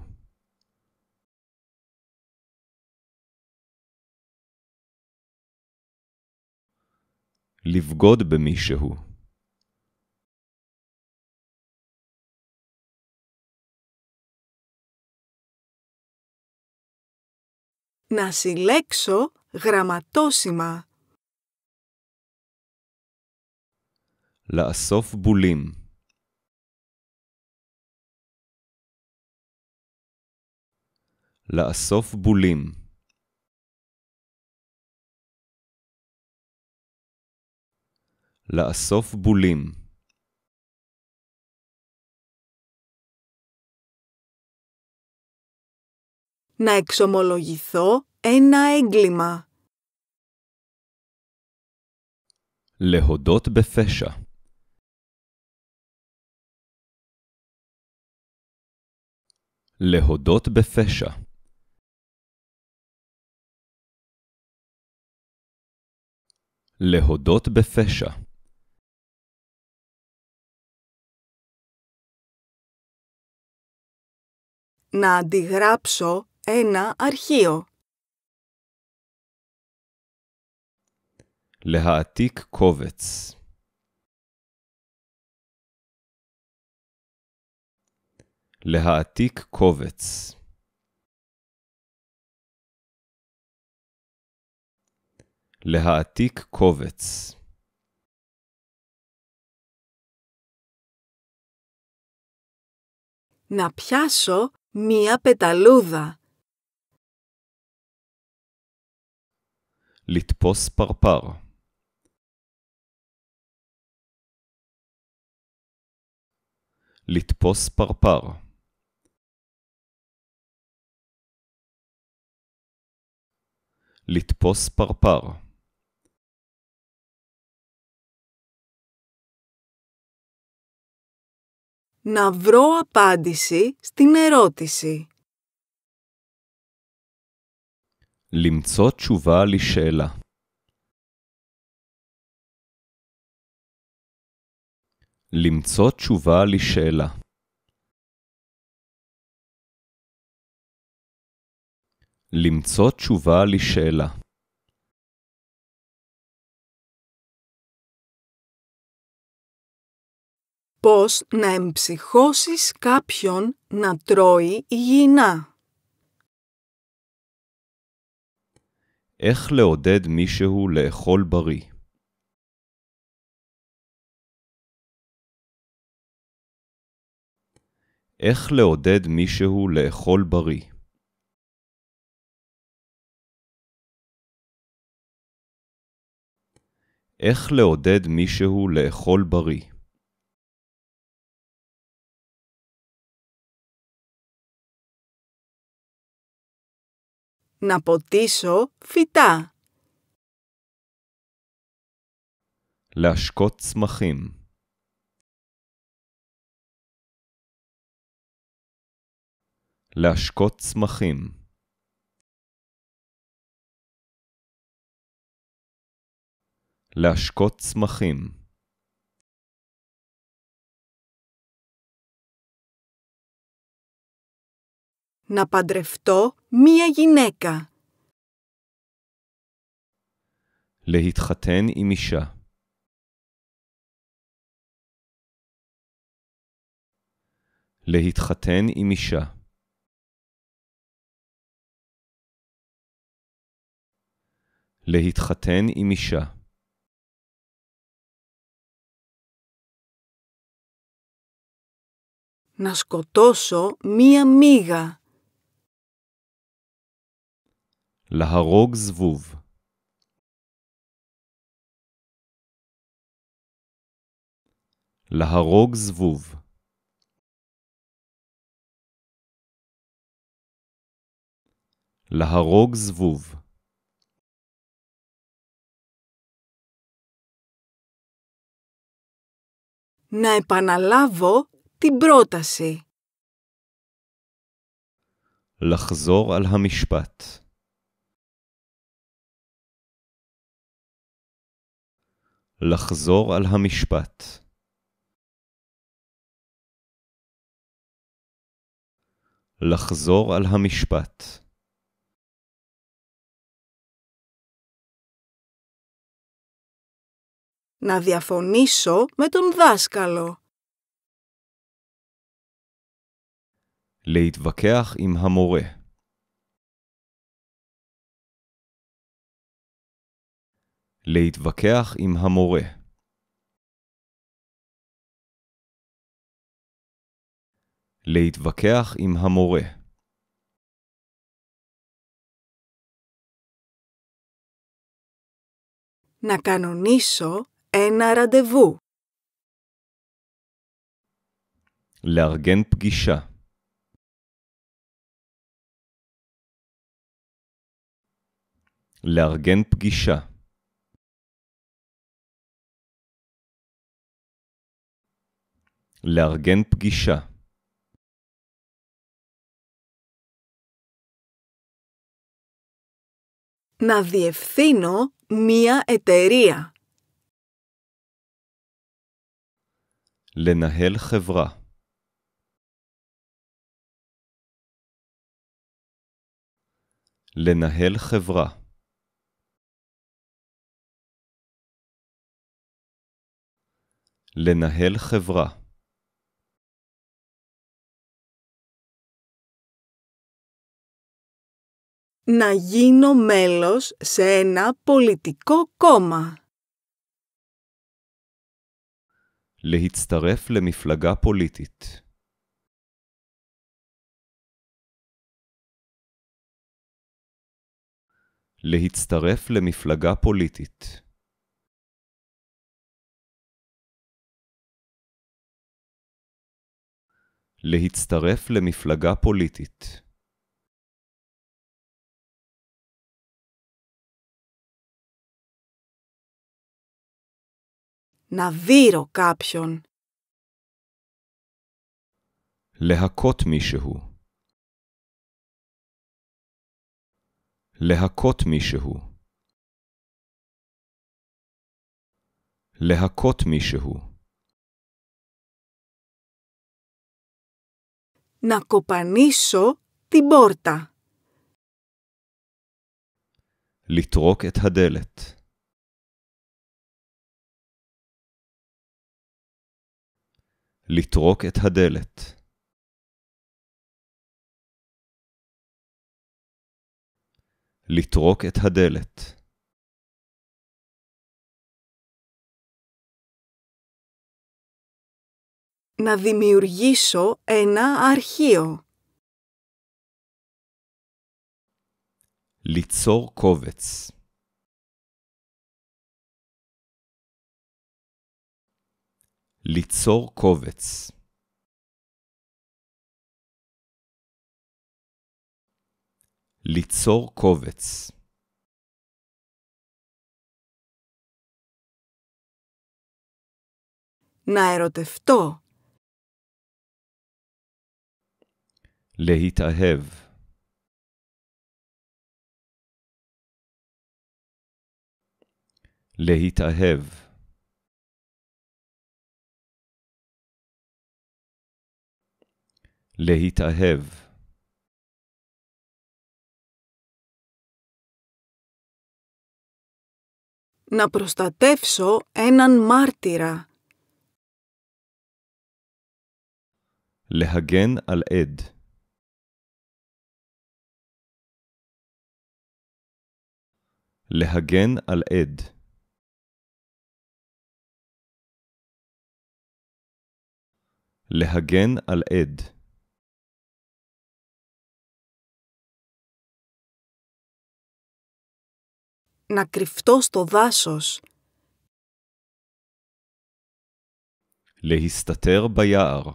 לבגוד במישהו. Να συλλέξω γραμματόσημα. לאסוף בולים. לאסוף בולים. לאסוף בולים. να εξομολογηθώ ένα έγκλημα. להודות בפשע. להודות בפשע. להודות בפשע να αντιγράψω ένα αρχείο. להעתיק קובץ. להעתיק קובץ. להעתיק קובץ. Να πιάσω μία πεταλούδα. לתפוס פרפר. לתפוס פרפר. לתפוס פרפר. να βρω απάντηση στην ερώτηση. למצוא תשובה לשאלה. למצוא תשובה לשאלה. למצוא תשובה לשאלה. πώς να εμψυχώσεις κάποιον να τρώει υγιεινά. איך לעודד מישהו לאכול בריא. איך לעודד מישהו לאכול בריא. איך לעודד מישהו לאכול בריא. να ποτίσω φυτά. להשקות צמחים. להשקות צמחים. להשקות צמחים. να παντρευτώ μία γυναίκα. Λεχιτχατέν η μισά. Λεχιτχατέν η μισά. Λεχιτχατέν η μισά. Να σκοτώσω μία μίγα. להרוג זבוב להרוג זבוב להרוג זבוב να επαναλάβω την πρόταση. לחזור על המשפט. לחזור על המשפט. לחזור על המשפט. Να διαφωνήσω με τον δάσκαλο. להתווכח עם המורה. להתווכח עם המורה. להתווכח עם המורה. να κανονίσω ένα ραντεβού. לארגן פגישה. לארגן פגישה. לארגן פגישה. να διευθύνω μία לנהל חברה. לנהל חברה. לנהל חברה. να γίνω μέλος σε ένα πολιτικό κόμμα. Λειτουργεί σταρέφ λεμιφλάγα πολιτιτ. Λειτουργεί σταρέφ λεμιφλάγα πολιτιτ. Λειτουργεί σταρέφ λεμιφλάγα πολιτιτ. να δύρω κάποιον. Λεχακότ μίσεχου. Λεχακότ μίσεχου. Λεχακότ μίσεχου. Να κοπανίσω την πόρτα. Λιτρόκ ετ' αδέλετ. לטרוק את הדלת. לטרוק את הדלת. να δημιουργήσω ένα αρχείο. ליצור קובץ ליצור קובץ ליצור קובץ נא ארוטפתו. להתאהב. להתאהב. להתאהב. Να προστατεύσω έναν μάρτυρα. להגן על עד. להגן על עד. להגן על עד. να κρυφτώ στο δάσος. Λεϊστατέρ μπαϊάρ.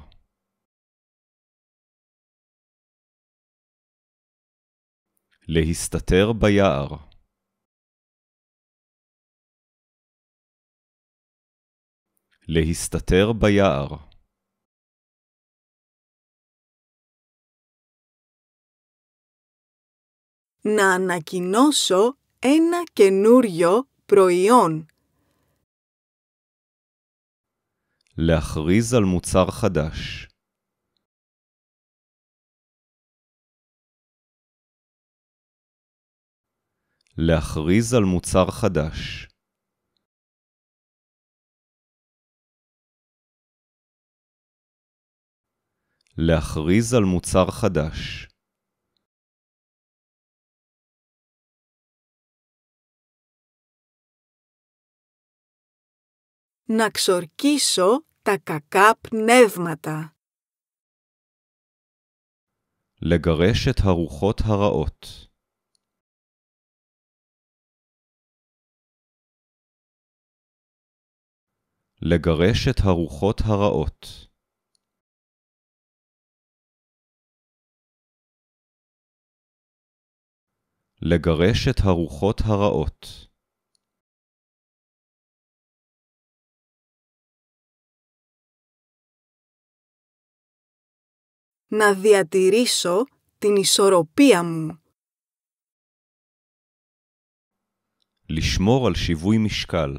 Λεϊστατέρ μπαϊάρ. Λεϊστατέρ μπαϊάρ. Να ανακοινώσω ένα καινούριο προϊόν. להכריז על מוצר חדש. להכריז על מוצר חדש. להכריז על מוצר חדש. να ξορκίσω τα κακά πνεύματα. לגרש את הרוחות הרעות. לגרש הרוחות הרעות. לגרשת הרוחות הרעות. να διατηρήσω την ισορροπία μου. Λισμόρ αλ σιβούι μισκάλ.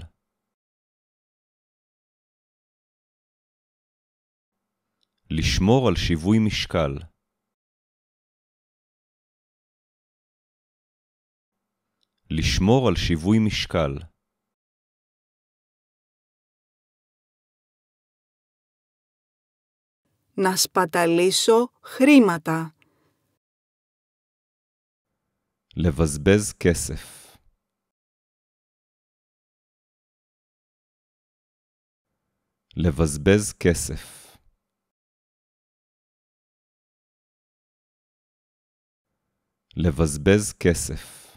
Λισμόρ αλ σιβούι μισκάλ. αλ σιβούι μισκάλ. Να σπαταλίσω χρήματα. Λευασπέζ κέσεφ. Λευασπέζ κέσεφ. Λευασπέζ κέσεφ.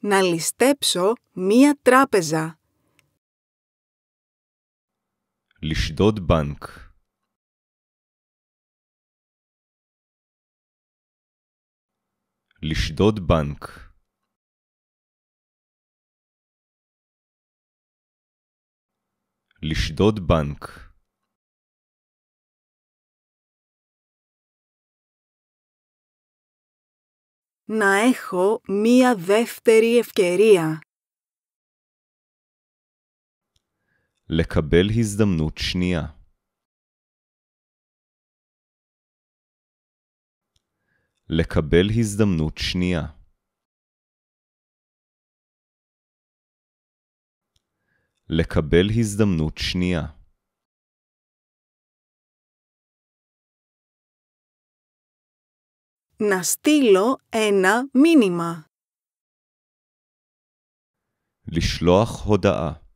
Να ληστέψω μία τράπεζα. לשדוד בנק לשדוד בנק לשדוד בנק να έχω μία δεύτερη ευκαιρία. לקבל הזדמנות שנייה. לקבל הזדמנות שנייה. לקבל הזדמנות שנייה. נסטילו אינה מינימה. לשלוח הודעה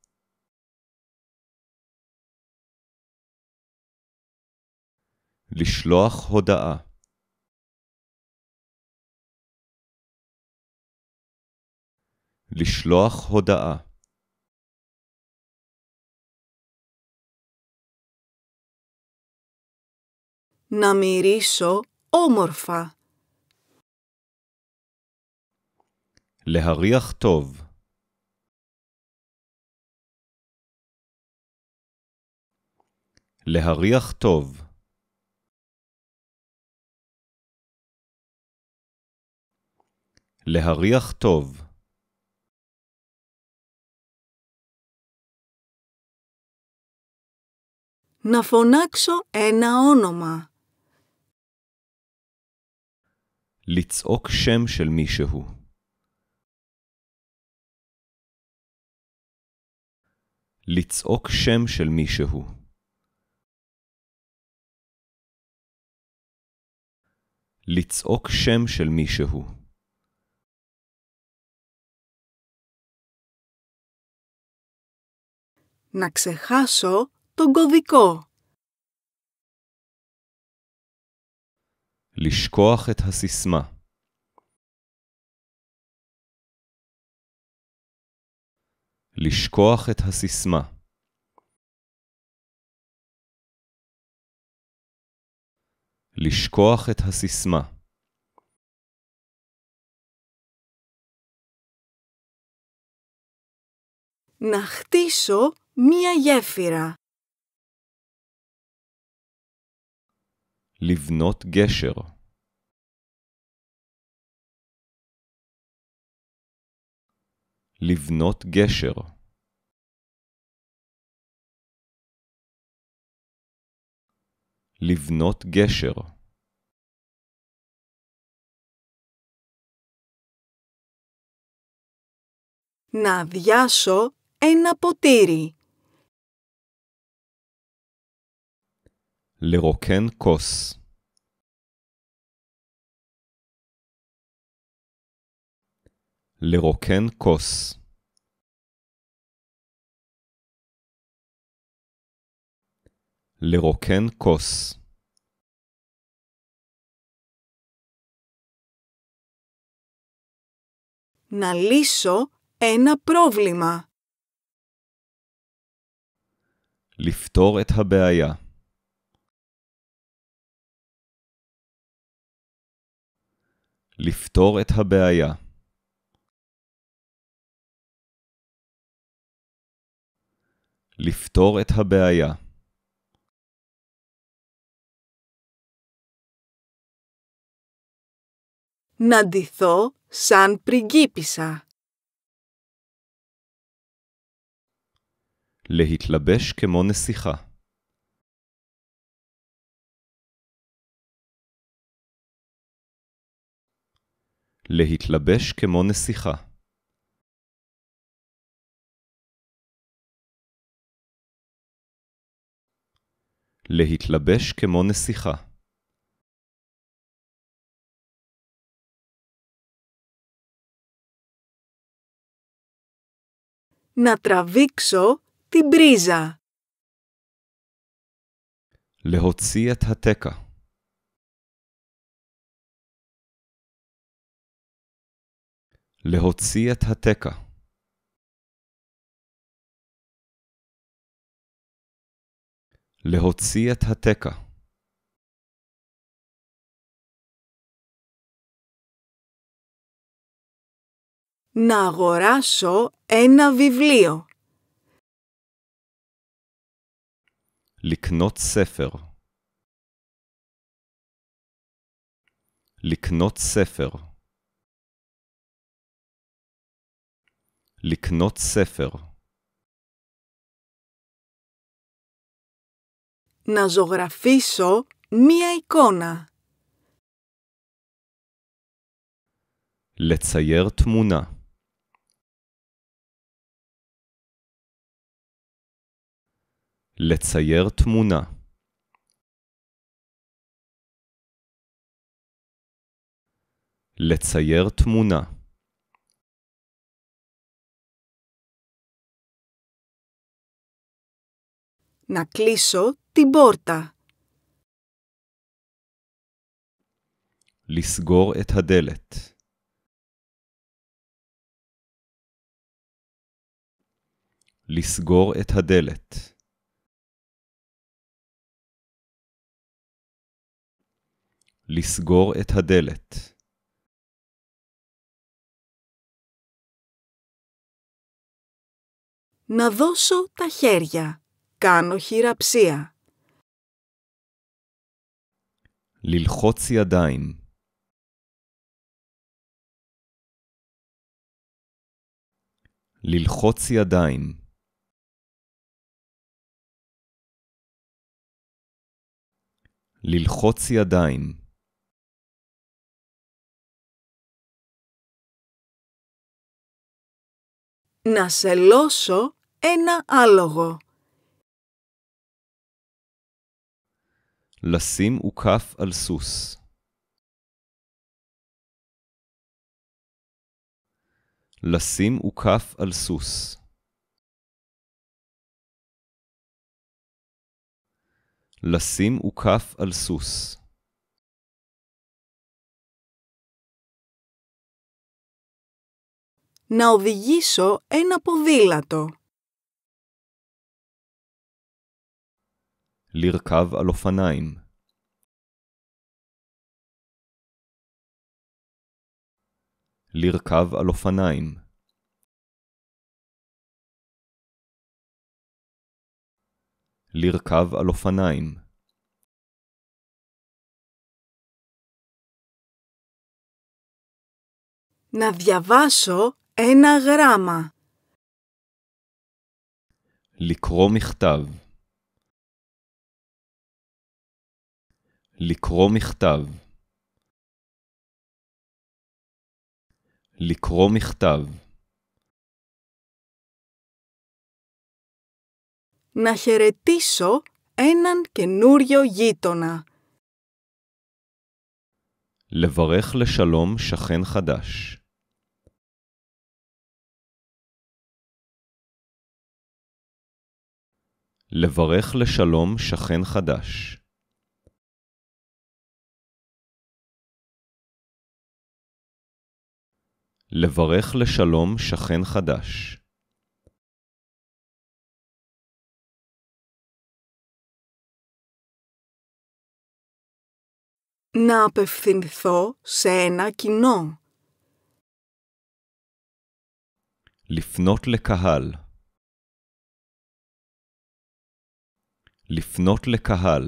לשלוח הודעה לשלוח הודעה να אומורפה להריח טוב. להריח טוב. להריח טוב να φωνάξω ένα όνομα. לצעוק שם של מישהו. לצעוק שם של מישהו. לצעוק שם של מישהו. να ξεχάσω τον κωδικό. Λισκόαχε τα σισμά. Λισκόαχε τα σισμά. Να χτίσω μια γέφυρα. Λιβνότ γέσερ. Λιβνότ γέσερ. Λιβνότ Να διάσω ένα ποτήρι. לרוקן כוס. לרוקן כוס. לרוקן כוס. να λύσω ένα πρόβλημα. לפתור את הבעיה. Λιφτόρ της Αθαβειάς. Λιφτόρ Να δεις θα σαν πριγκίπισα. Λειτλαμέσ και μόνεσιχα. להתלבש כמו נסיכה. להתלבש כמו נסיכה. Να τραβήξω להוציא את התקה. להוציא את התקע. להוציא את התקע. Να αγοράσω ένα βιβλίο. לקנות ספר. לקנות ספר. לקנות ספר. να ζωγραφίσω μία εικόνα. לצייר תמונה. לצייר תמונה. לצייר תמונה. Να κλείσω την πόρτα. Λισγόρ ετ αδέλετ. Λισγόρ ετ αδέλετ. ετ αδέλετ. Να δώσω τα χέρια κάνω χειραψία. Λιλχότσια δάιμ. Λιλχότσια δάιμ. Λιλχότσια δάιμ. Να σε ένα άλογο. לשים וכף על סוס. לשים וכף על סוס. לשים וכף על סוס. Να οδηγήσω ένα ποδήλατο. לרכב על אופניים. לרכב על אופניים. לרכב על אופניים. να διαβάσω ένα לקרוא מכתב לקרוא מכתב לקרוא מכתב να χαιρετήσω έναν καινούριο γείτονα. לברך לשלום שכן חדש. לברך לשלום שכן חדש. לברך לשלום שכן חדש. Να απευθυνθώ σε ένα κοινό. לפנות לקהל. לפנות לקהל.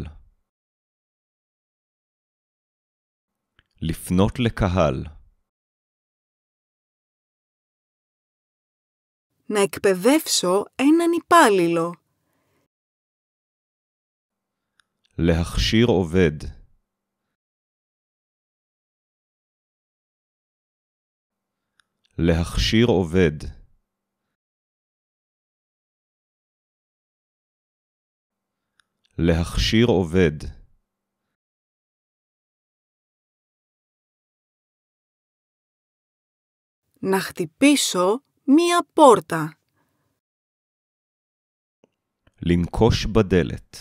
לפנות לקהל. να εκπαιδεύσω έναν υπάλληλο. להכשיר עובד. להכשיר עובד. להכשיר μία πόρτα. Λινκόσ μπαντέλετ.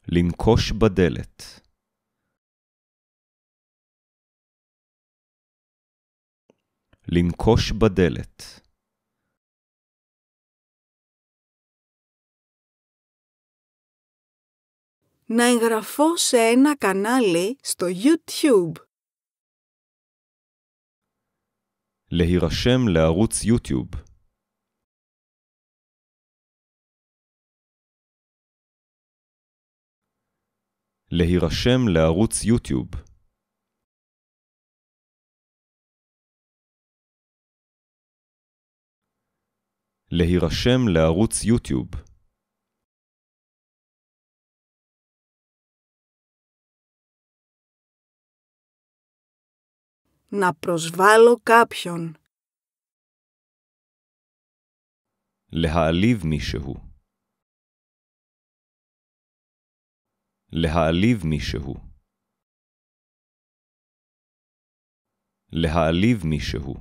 Λινκόσ μπαντέλετ. Λινκόσ μπαντέλετ. Να εγγραφώ σε ένα κανάλι στο YouTube. להירשם לערוץ יוטיוב להירשם לערוץ יוטיוב להירשם לערוץ יוטיוב να προσβάλλω κάποιον. Λεχαλίβ μίσεχου. Λεχαλίβ μίσεχου. Λεχαλίβ μίσεχου.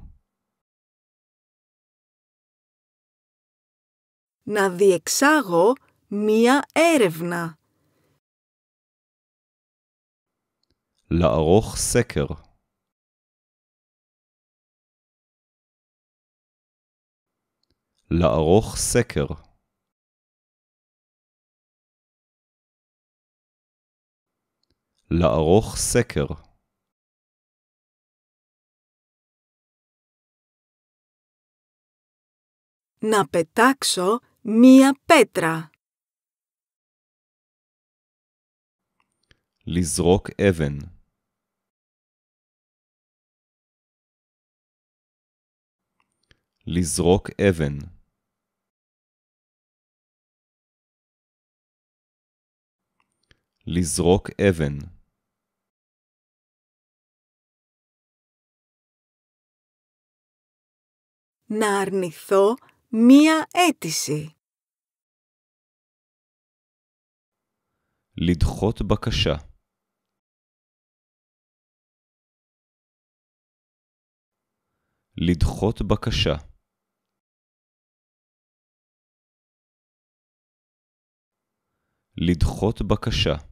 Να διεξάγω μία έρευνα. Λαροχ σέκερ. לערוך סקר. לערוך סקר. Να πετάξω μία πέτρα. לזרוק אבן. לזרוק אבן. לזרוק אבן να αρνηθώ μία αίτηση. לדחות בקשה. לדחות בקשה. לדחות בקשה.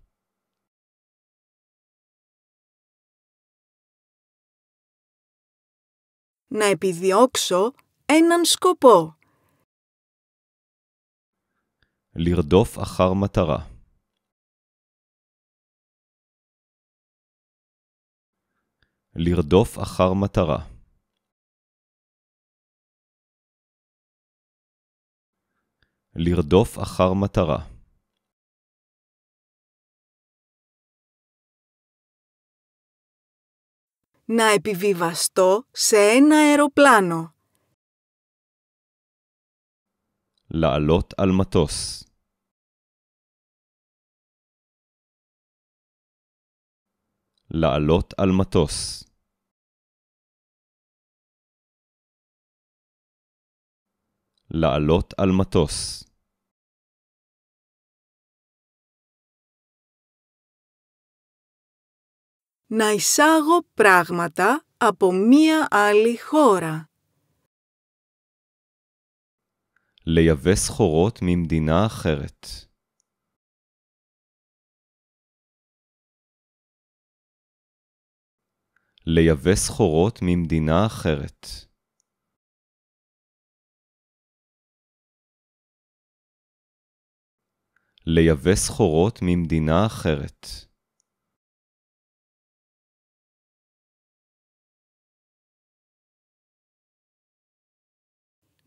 να επιδιώξω έναν σκοπό. Λιρδόφ αχάρ ματαρά. Λιρδόφ αχάρ ματαρά. να επιβιβαστώ σε ένα αεροπλάνο. לעלות על מטוס. לעלות על מטוס. לעלות על מטוס. να εισάγω πράγματα από μία άλλη χώρα. לייבא סחורות ממדינה אחרת. לייבא סחורות ממדינה אחרת. לייבא סחורות ממדינה אחרת.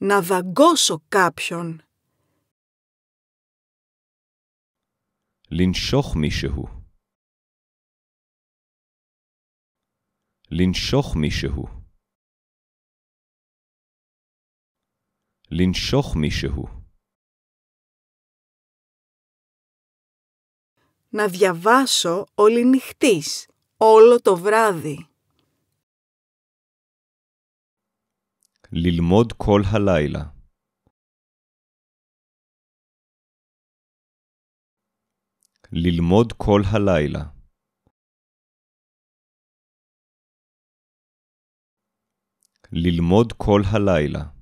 να δαγκώσω κάποιον. Λινσόχ μίσεχου. Λινσόχ μίσεχου. Λινσόχ μίσεχου. Να διαβάσω όλη νυχτής, όλο το βράδυ. ללמוד כל הלילה. ללמוד כל הלילה. ללמוד כל הלילה.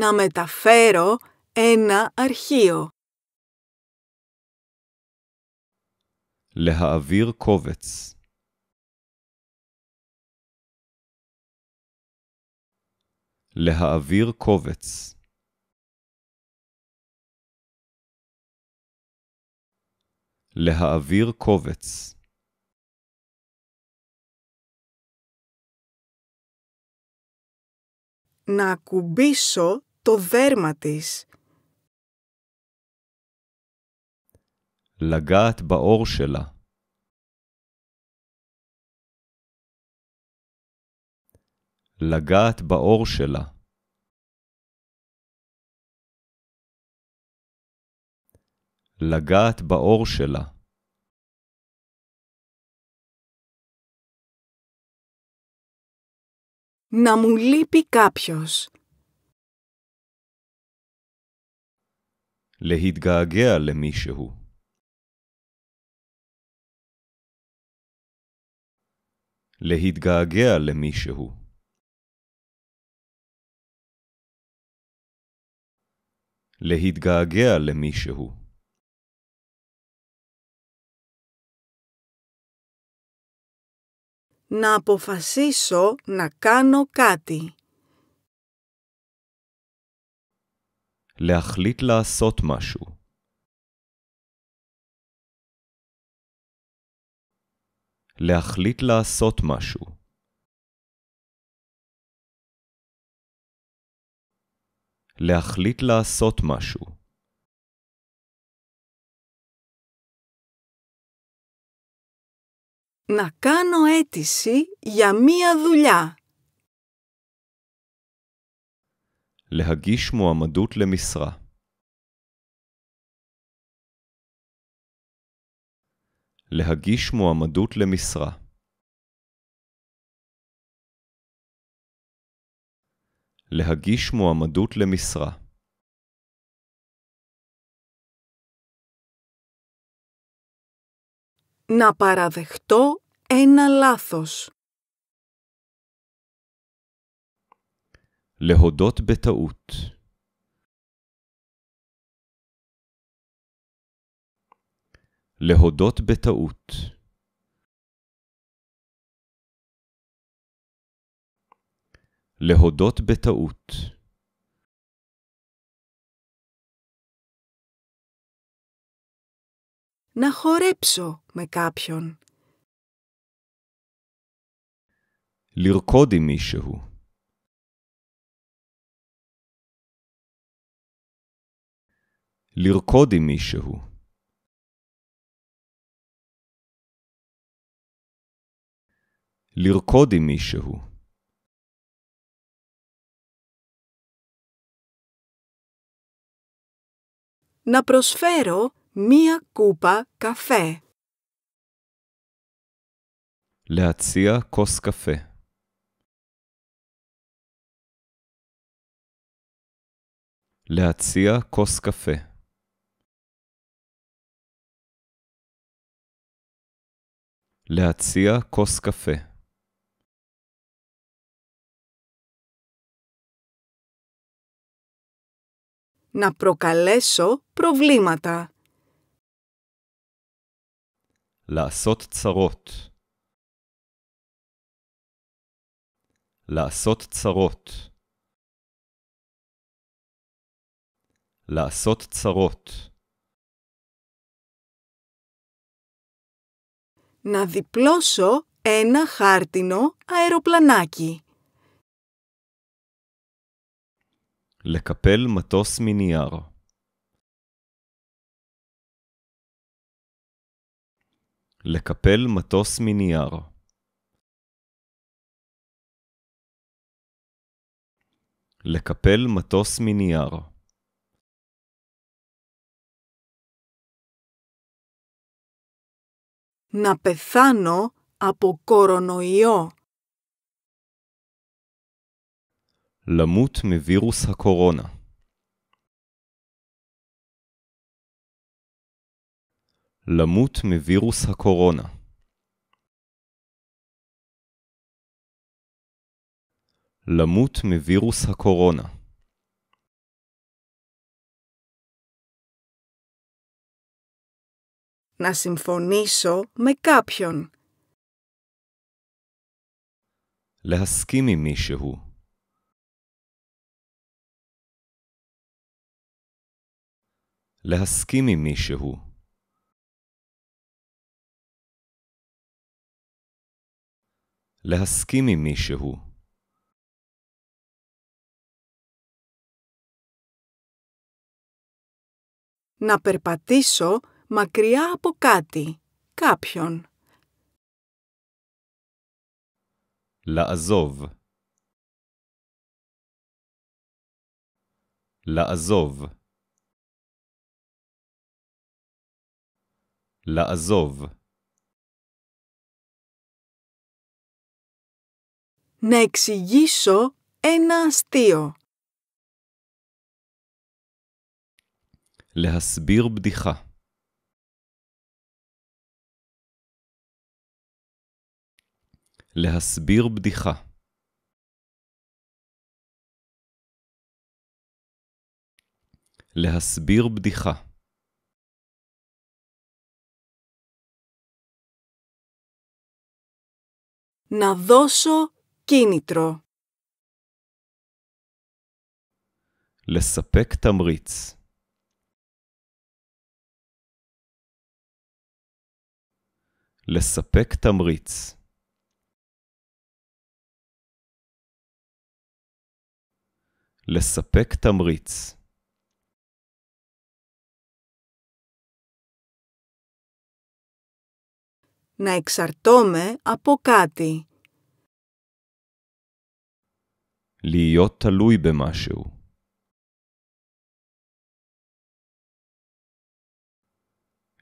να μεταφέρω ένα αρχείο. להעביר קובץ. להעביר קובץ. להעביר קובץ. να ακουμπήσω το δέρμα της. לגעת באור שלה. לגעת באור שלה. לגעת באור שלה. Να μου λείπει κάποιος. להתגעגע למישהו. להתגעגע למישהו. להתגעגע למישהו. να αποφασίσω να κάνω κάτι. להחליט לעשות משהו. להחליט לעשות משהו. להחליט לעשות משהו. Να κάνω αίτηση για μία δουλειά. להגיש מועמדות למשרה. להגיש מועמדות למשרה. להגיש מועמדות למשרה. να παραδεχτώ ένα λάθος. Λεχοδότ μπεταούτ. להודות בטעות. להודות בטעות. να χορέψω με κάποιον. לרקוד עם מישהו. לרקוד עם מישהו. לרקוד עם מישהו. Να προσφέρω μία κούπα καφέ. להציע כוס קפה. להציע כוס קפה. להציע כוס קפה. να προκαλέσω προβλήματα. Λασότ τσαρότ. Λασότ τσαρότ. Λασότ τσαρότ. να διπλώσω ένα χάρτινο αεροπλανάκι. לקפל מטוס מנייר. לקפל מטוס מנייר. לקפל מטוס מנייר. נפסנו πεθάνω למות מווירוס הקורונה. למות מווירוס הקורונה. למות מווירוס הקורונה. Να συμφωνήσω με κάποιον. להסכים עם מישהו. להסכים עם מישהו. להסכים עם מישהו. Να περπατήσω μακριά από κάτι, κάποιον. Λαζόβ. Λαζόβ. לעזוב. Να εξηγήσω ένα αστείο. להסביר בדיחה. להסביר בדיחה. להסביר בדיחה. να δώσω κίνητρο. Λεσσαπέκ ταμρίτς. Λεσσαπέκ ταμρίτς. Λεσσαπέκ ταμρίτς. να εξαρτώμε από κάτι. Λιότα λούι μάσιου.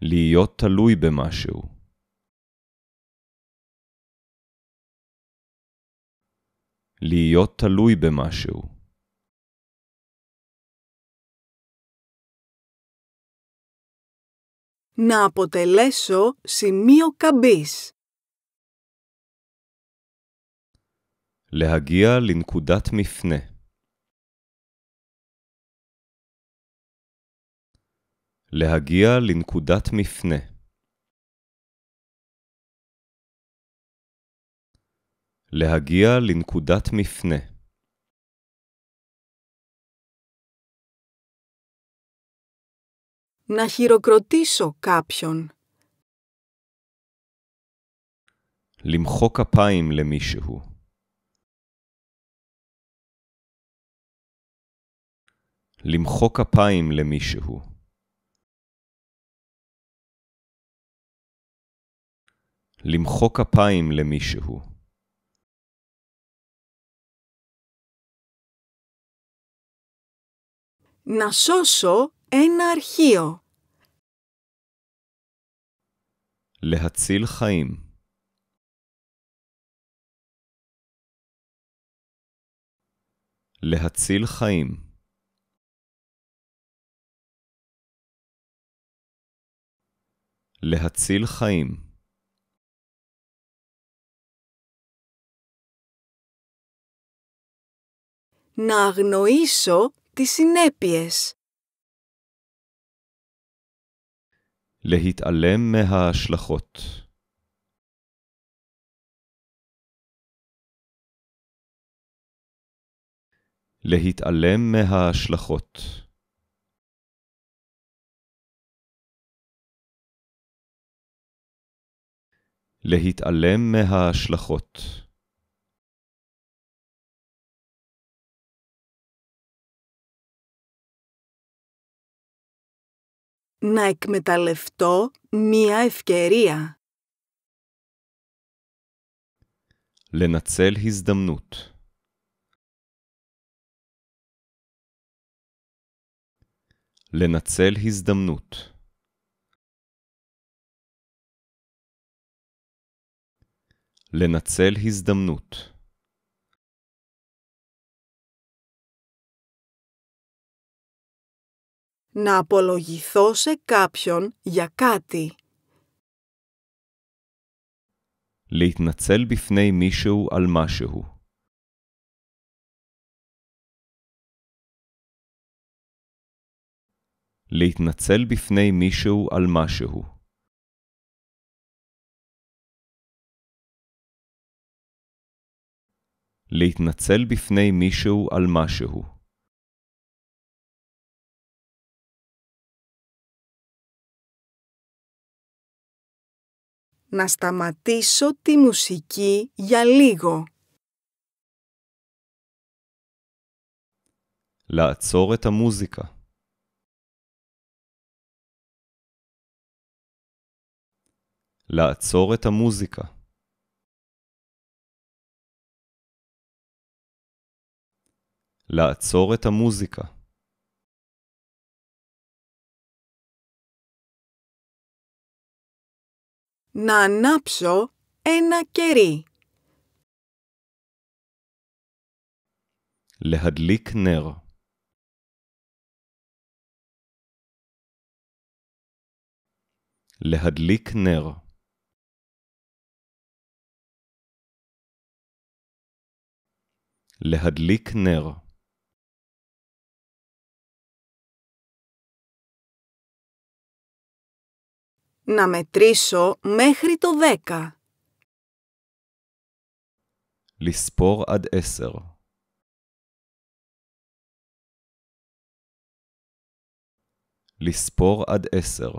Λιότα λούι μάσιου. Λιότα να αποτελέσω σημείο καμπής. Λεαγία λινκουδάτ μιφνέ. Λεαγία λινκουδάτ μιφνέ. Λεαγία λινκουδάτ μιφνέ. Να χειροκροτήσω κάποιον. Λιμχώ καπάιμ λεμίσαιου. Λιμχώ καπάιμ λεμίσαιου. Λιμχώ καπάιμ λεμίσαιου. Να σώσω ένα αρχείο. Λεχατσίλ χαΐμ. Λεχατσίλ χαΐμ. Λεχατσίλ χαΐμ. Να αγνοήσω τις συνέπειες. להתעלם מההשלכות. להתעלם מההשלכות. להתעלם מההשלכות. να εκμεταλλευτώ μία ευκαιρία. לנצל הזדמנות. לנצל הזדמנות. לנצל הזדמנות. να απολογιζόσε κάποιον για κάτι. Λειτ να ζειλ μπρινει μίσου αλμάσευ. Λειτ να ζειλ μπρινει μίσου αλμάσου Λειτ να ζειλ μπρινει μίσου αλμάσευ. Να σταματήσω τη μουσική για λίγο, Λατσόρε τα μουσικά. Λατσόρε τα μουσικά. Λατσόρε τα μουσικά. να ανάψω ένα κερί. Λεχαντλίκ νερό. Λεχαντλίκ νερό. νερό. να μετρήσω μέχρι το δέκα. Λισπόρ ad έσσερ. Λισπόρ ad έσσερ.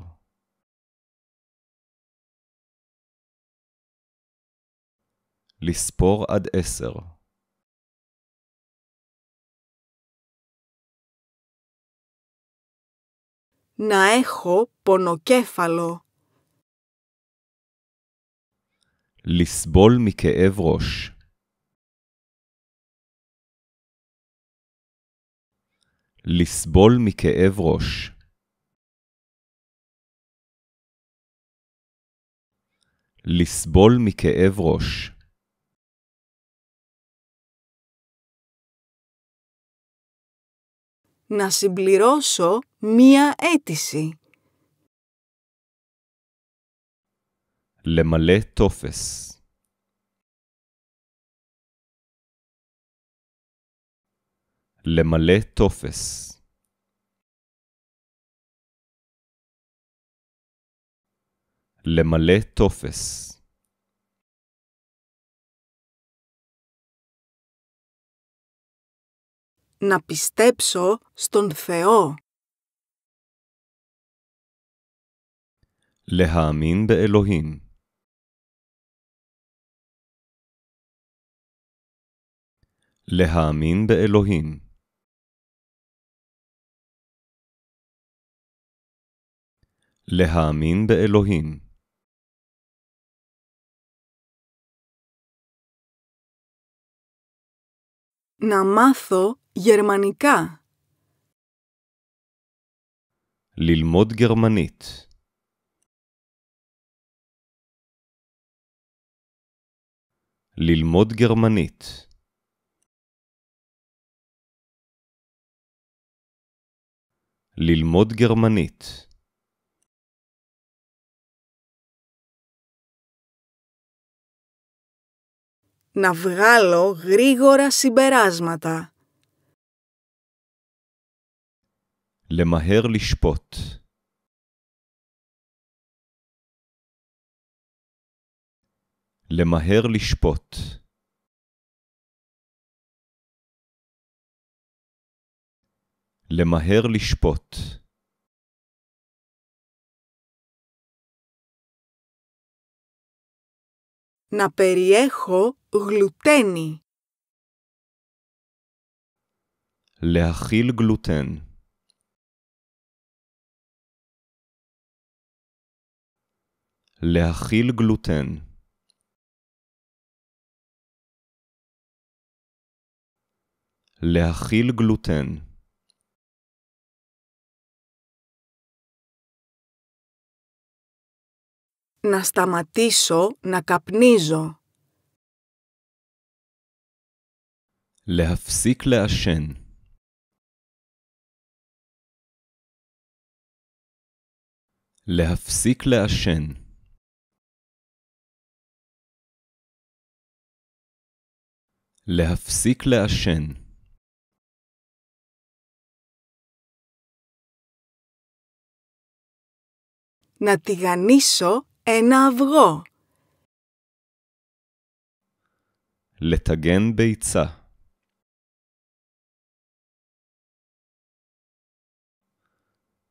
Λισπόρ ad έσσερ. να έχω πονοκέφαλο. Λισβολ μι καέβ ρος Λισβολ μι καέβ ρος Λισβολ μια αιτίση למלא טופס. למלא טופס. למלא טופס. να πιστέψω στον Θεό. להאמין באלוהים להאמין באלוהים להאמין באלוהים να μάθω ללמוד גרמנית. ללמוד גרמנית. ללמוד גרמנית να βγάλω γρήγορα συμπεράσματα. למהר לשפוט. למהר לשפוט. למהר לשפוט. να περιέχω γλουτένι. להכיל גלוטן. להכיל גלוטן. להכיל גלוטן. Να σταματήσω να καπνίζω. Λευσίκλε ασχέν. Λευσίκλε ασχέν. Λευσίκλε ασχέν. Να τη ένα αυγό. Λεταγέν βεϊτσα.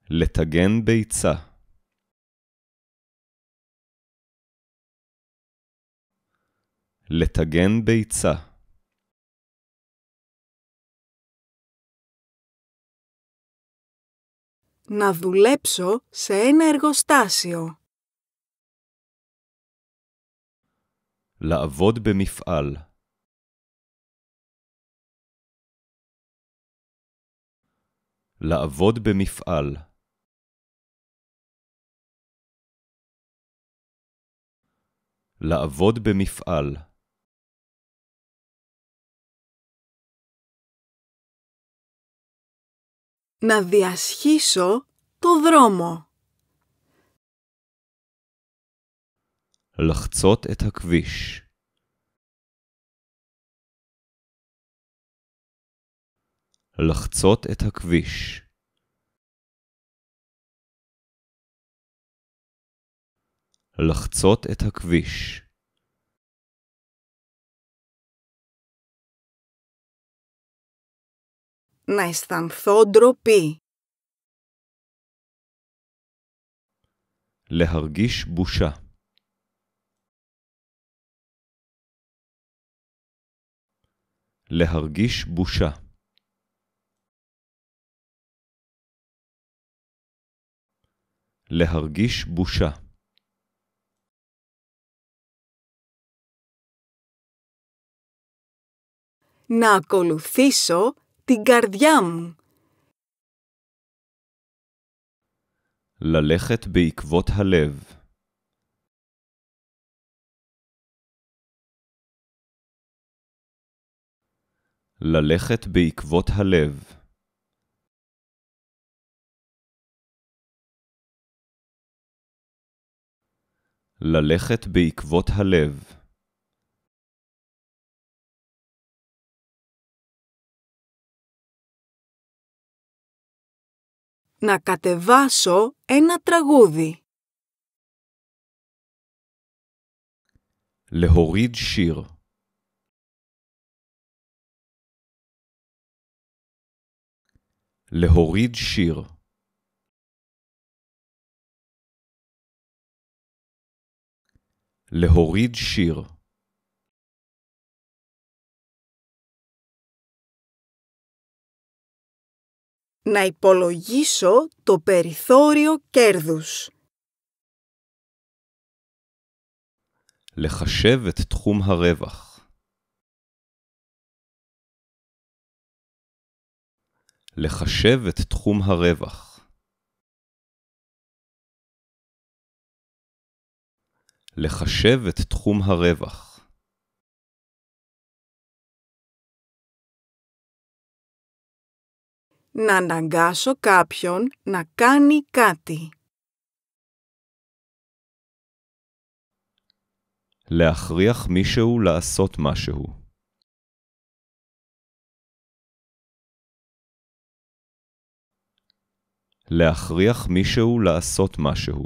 Λεταγέν βεϊτσα. Λεταγέν βεϊτσα. Να δουλέψω σε ένα εργοστάσιο. לעבוד במפעל לעבוד במפעל לעבוד במפעל να διασχίσω το δρόμο. לחצות את הכביש. לחצות את הכביש. לחצות את הכביש. να αισθανθώ ντροπή. להרגיש בושה להרגיש בושה. להרגיש בושה. Να ακολουθήσω την καρδιά μου. ללכת בעקבות הלב. ללכת בעקבות הלב ללכת בעקבות הלב να κατεβάσω ένα τραγούδι. להוריד שיר להוריד שיר להוריד שיר να υπολογίσω το περιθώριο κέρδους. לחשב את תחום הרווח לחשב את תחום הרווח. לחשב את תחום הרווח. να αναγκάσω κάποιον να κάνει κάτι. להכריח מישהו לעשות משהו. להכריח מישהו לעשות משהו.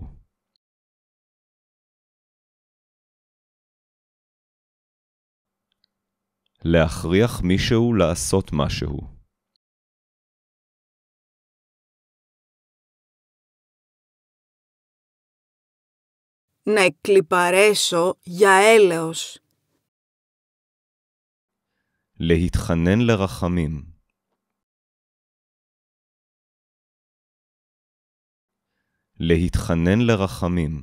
להכריח מישהו לעשות משהו. נקליפרשו יא για להתחנן לרחמים. להתחנן לרחמים.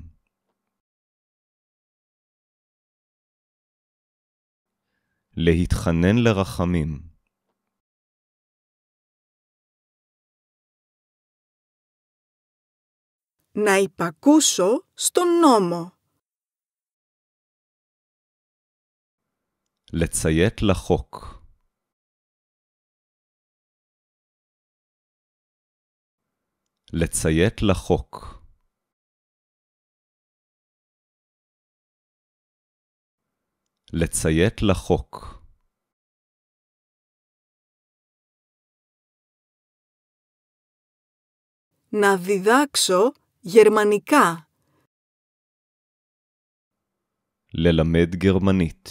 להתחנן לרחמים. να υπακούσω στον νόμο. לציית לחוק לציית לחוק. לציית לחוק. Να διδάξω γερμανικά. ללמד גרמנית.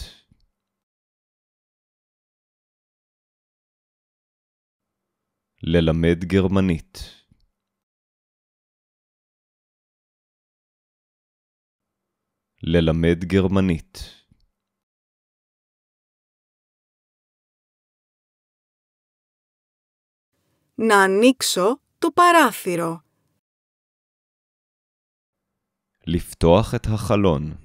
ללמד גרמנית. Να ανοίξω το παράθυρο. Λυφτόχεται τα χαλόν.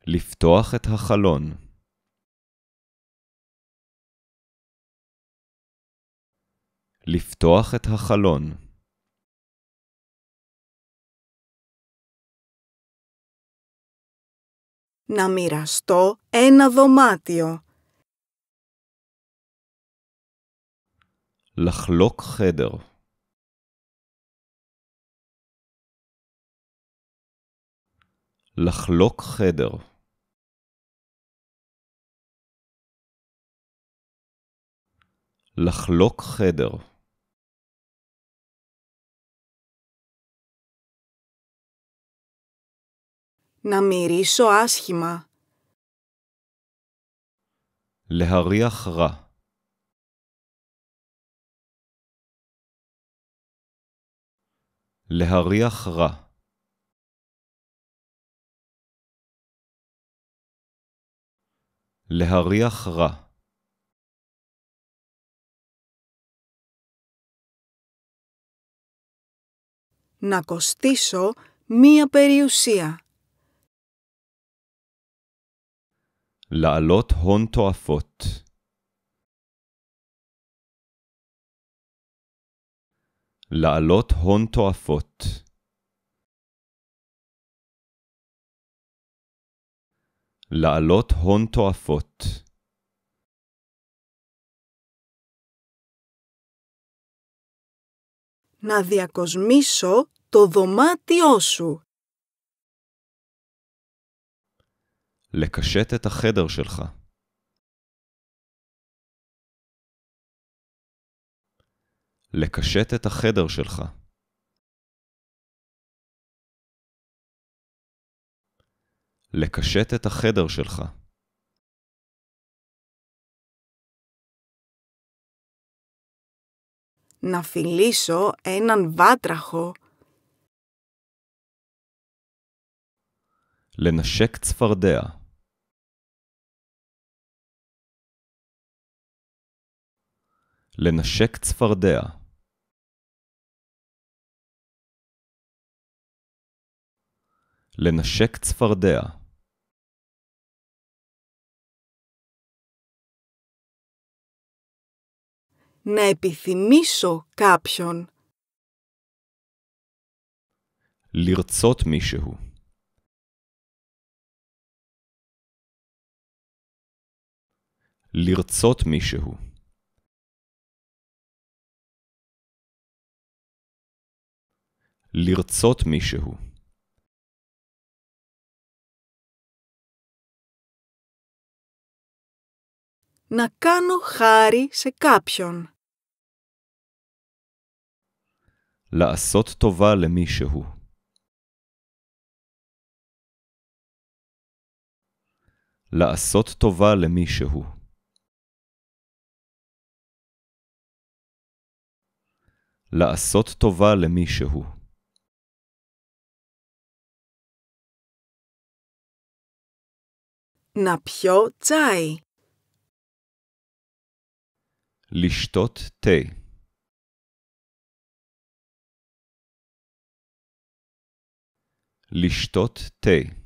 Λυφτόχεται τα χαλόν. Λυφτόχεται χαλόν. Να μοιραστώ ένα δωμάτιο. Λαχλόκ χέδερ. Λαχλόκ χέδερ. Λαχλόκ Να μυρίσω άσχημα. Λεχαριάχ γα. Λεχαριάχ γα. Λεχαριάχ Να κοστίσω μία περιουσία. לעלות הון תועפות. לעלות הון תועפות. לעלות הון תועפות. Να διακοσμήσω το δωμάτιό σου. לקשט את החדר שלך. לקשט את החדר שלך. לקשט את החדר שלך. Να φιλήσω έναν לנשק צפרדע. לנשק צפרדע לנשק צפרדע να επιθυμίσω κάποιον. לרצות מישהו. לרצות מישהו. לרצות מישהו. נקנו חארי שקפשון. לעשות טובה למישהו. לעשות טובה למישהו. לעשות טובה למישהו. Να πιω τσάι. Λιστότ τέ. Λιστότ τέ.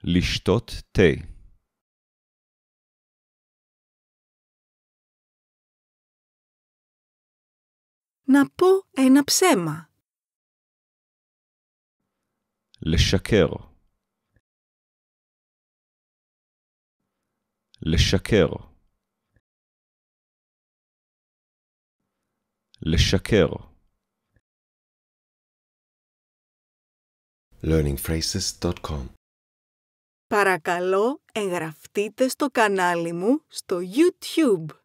Λιστότ τέ. Να πω ένα ψέμα. לשקר. לשקר. לשקר. learningphrases.com Παρακαλώ εγγραφτείτε στο κανάλι μου στο YouTube.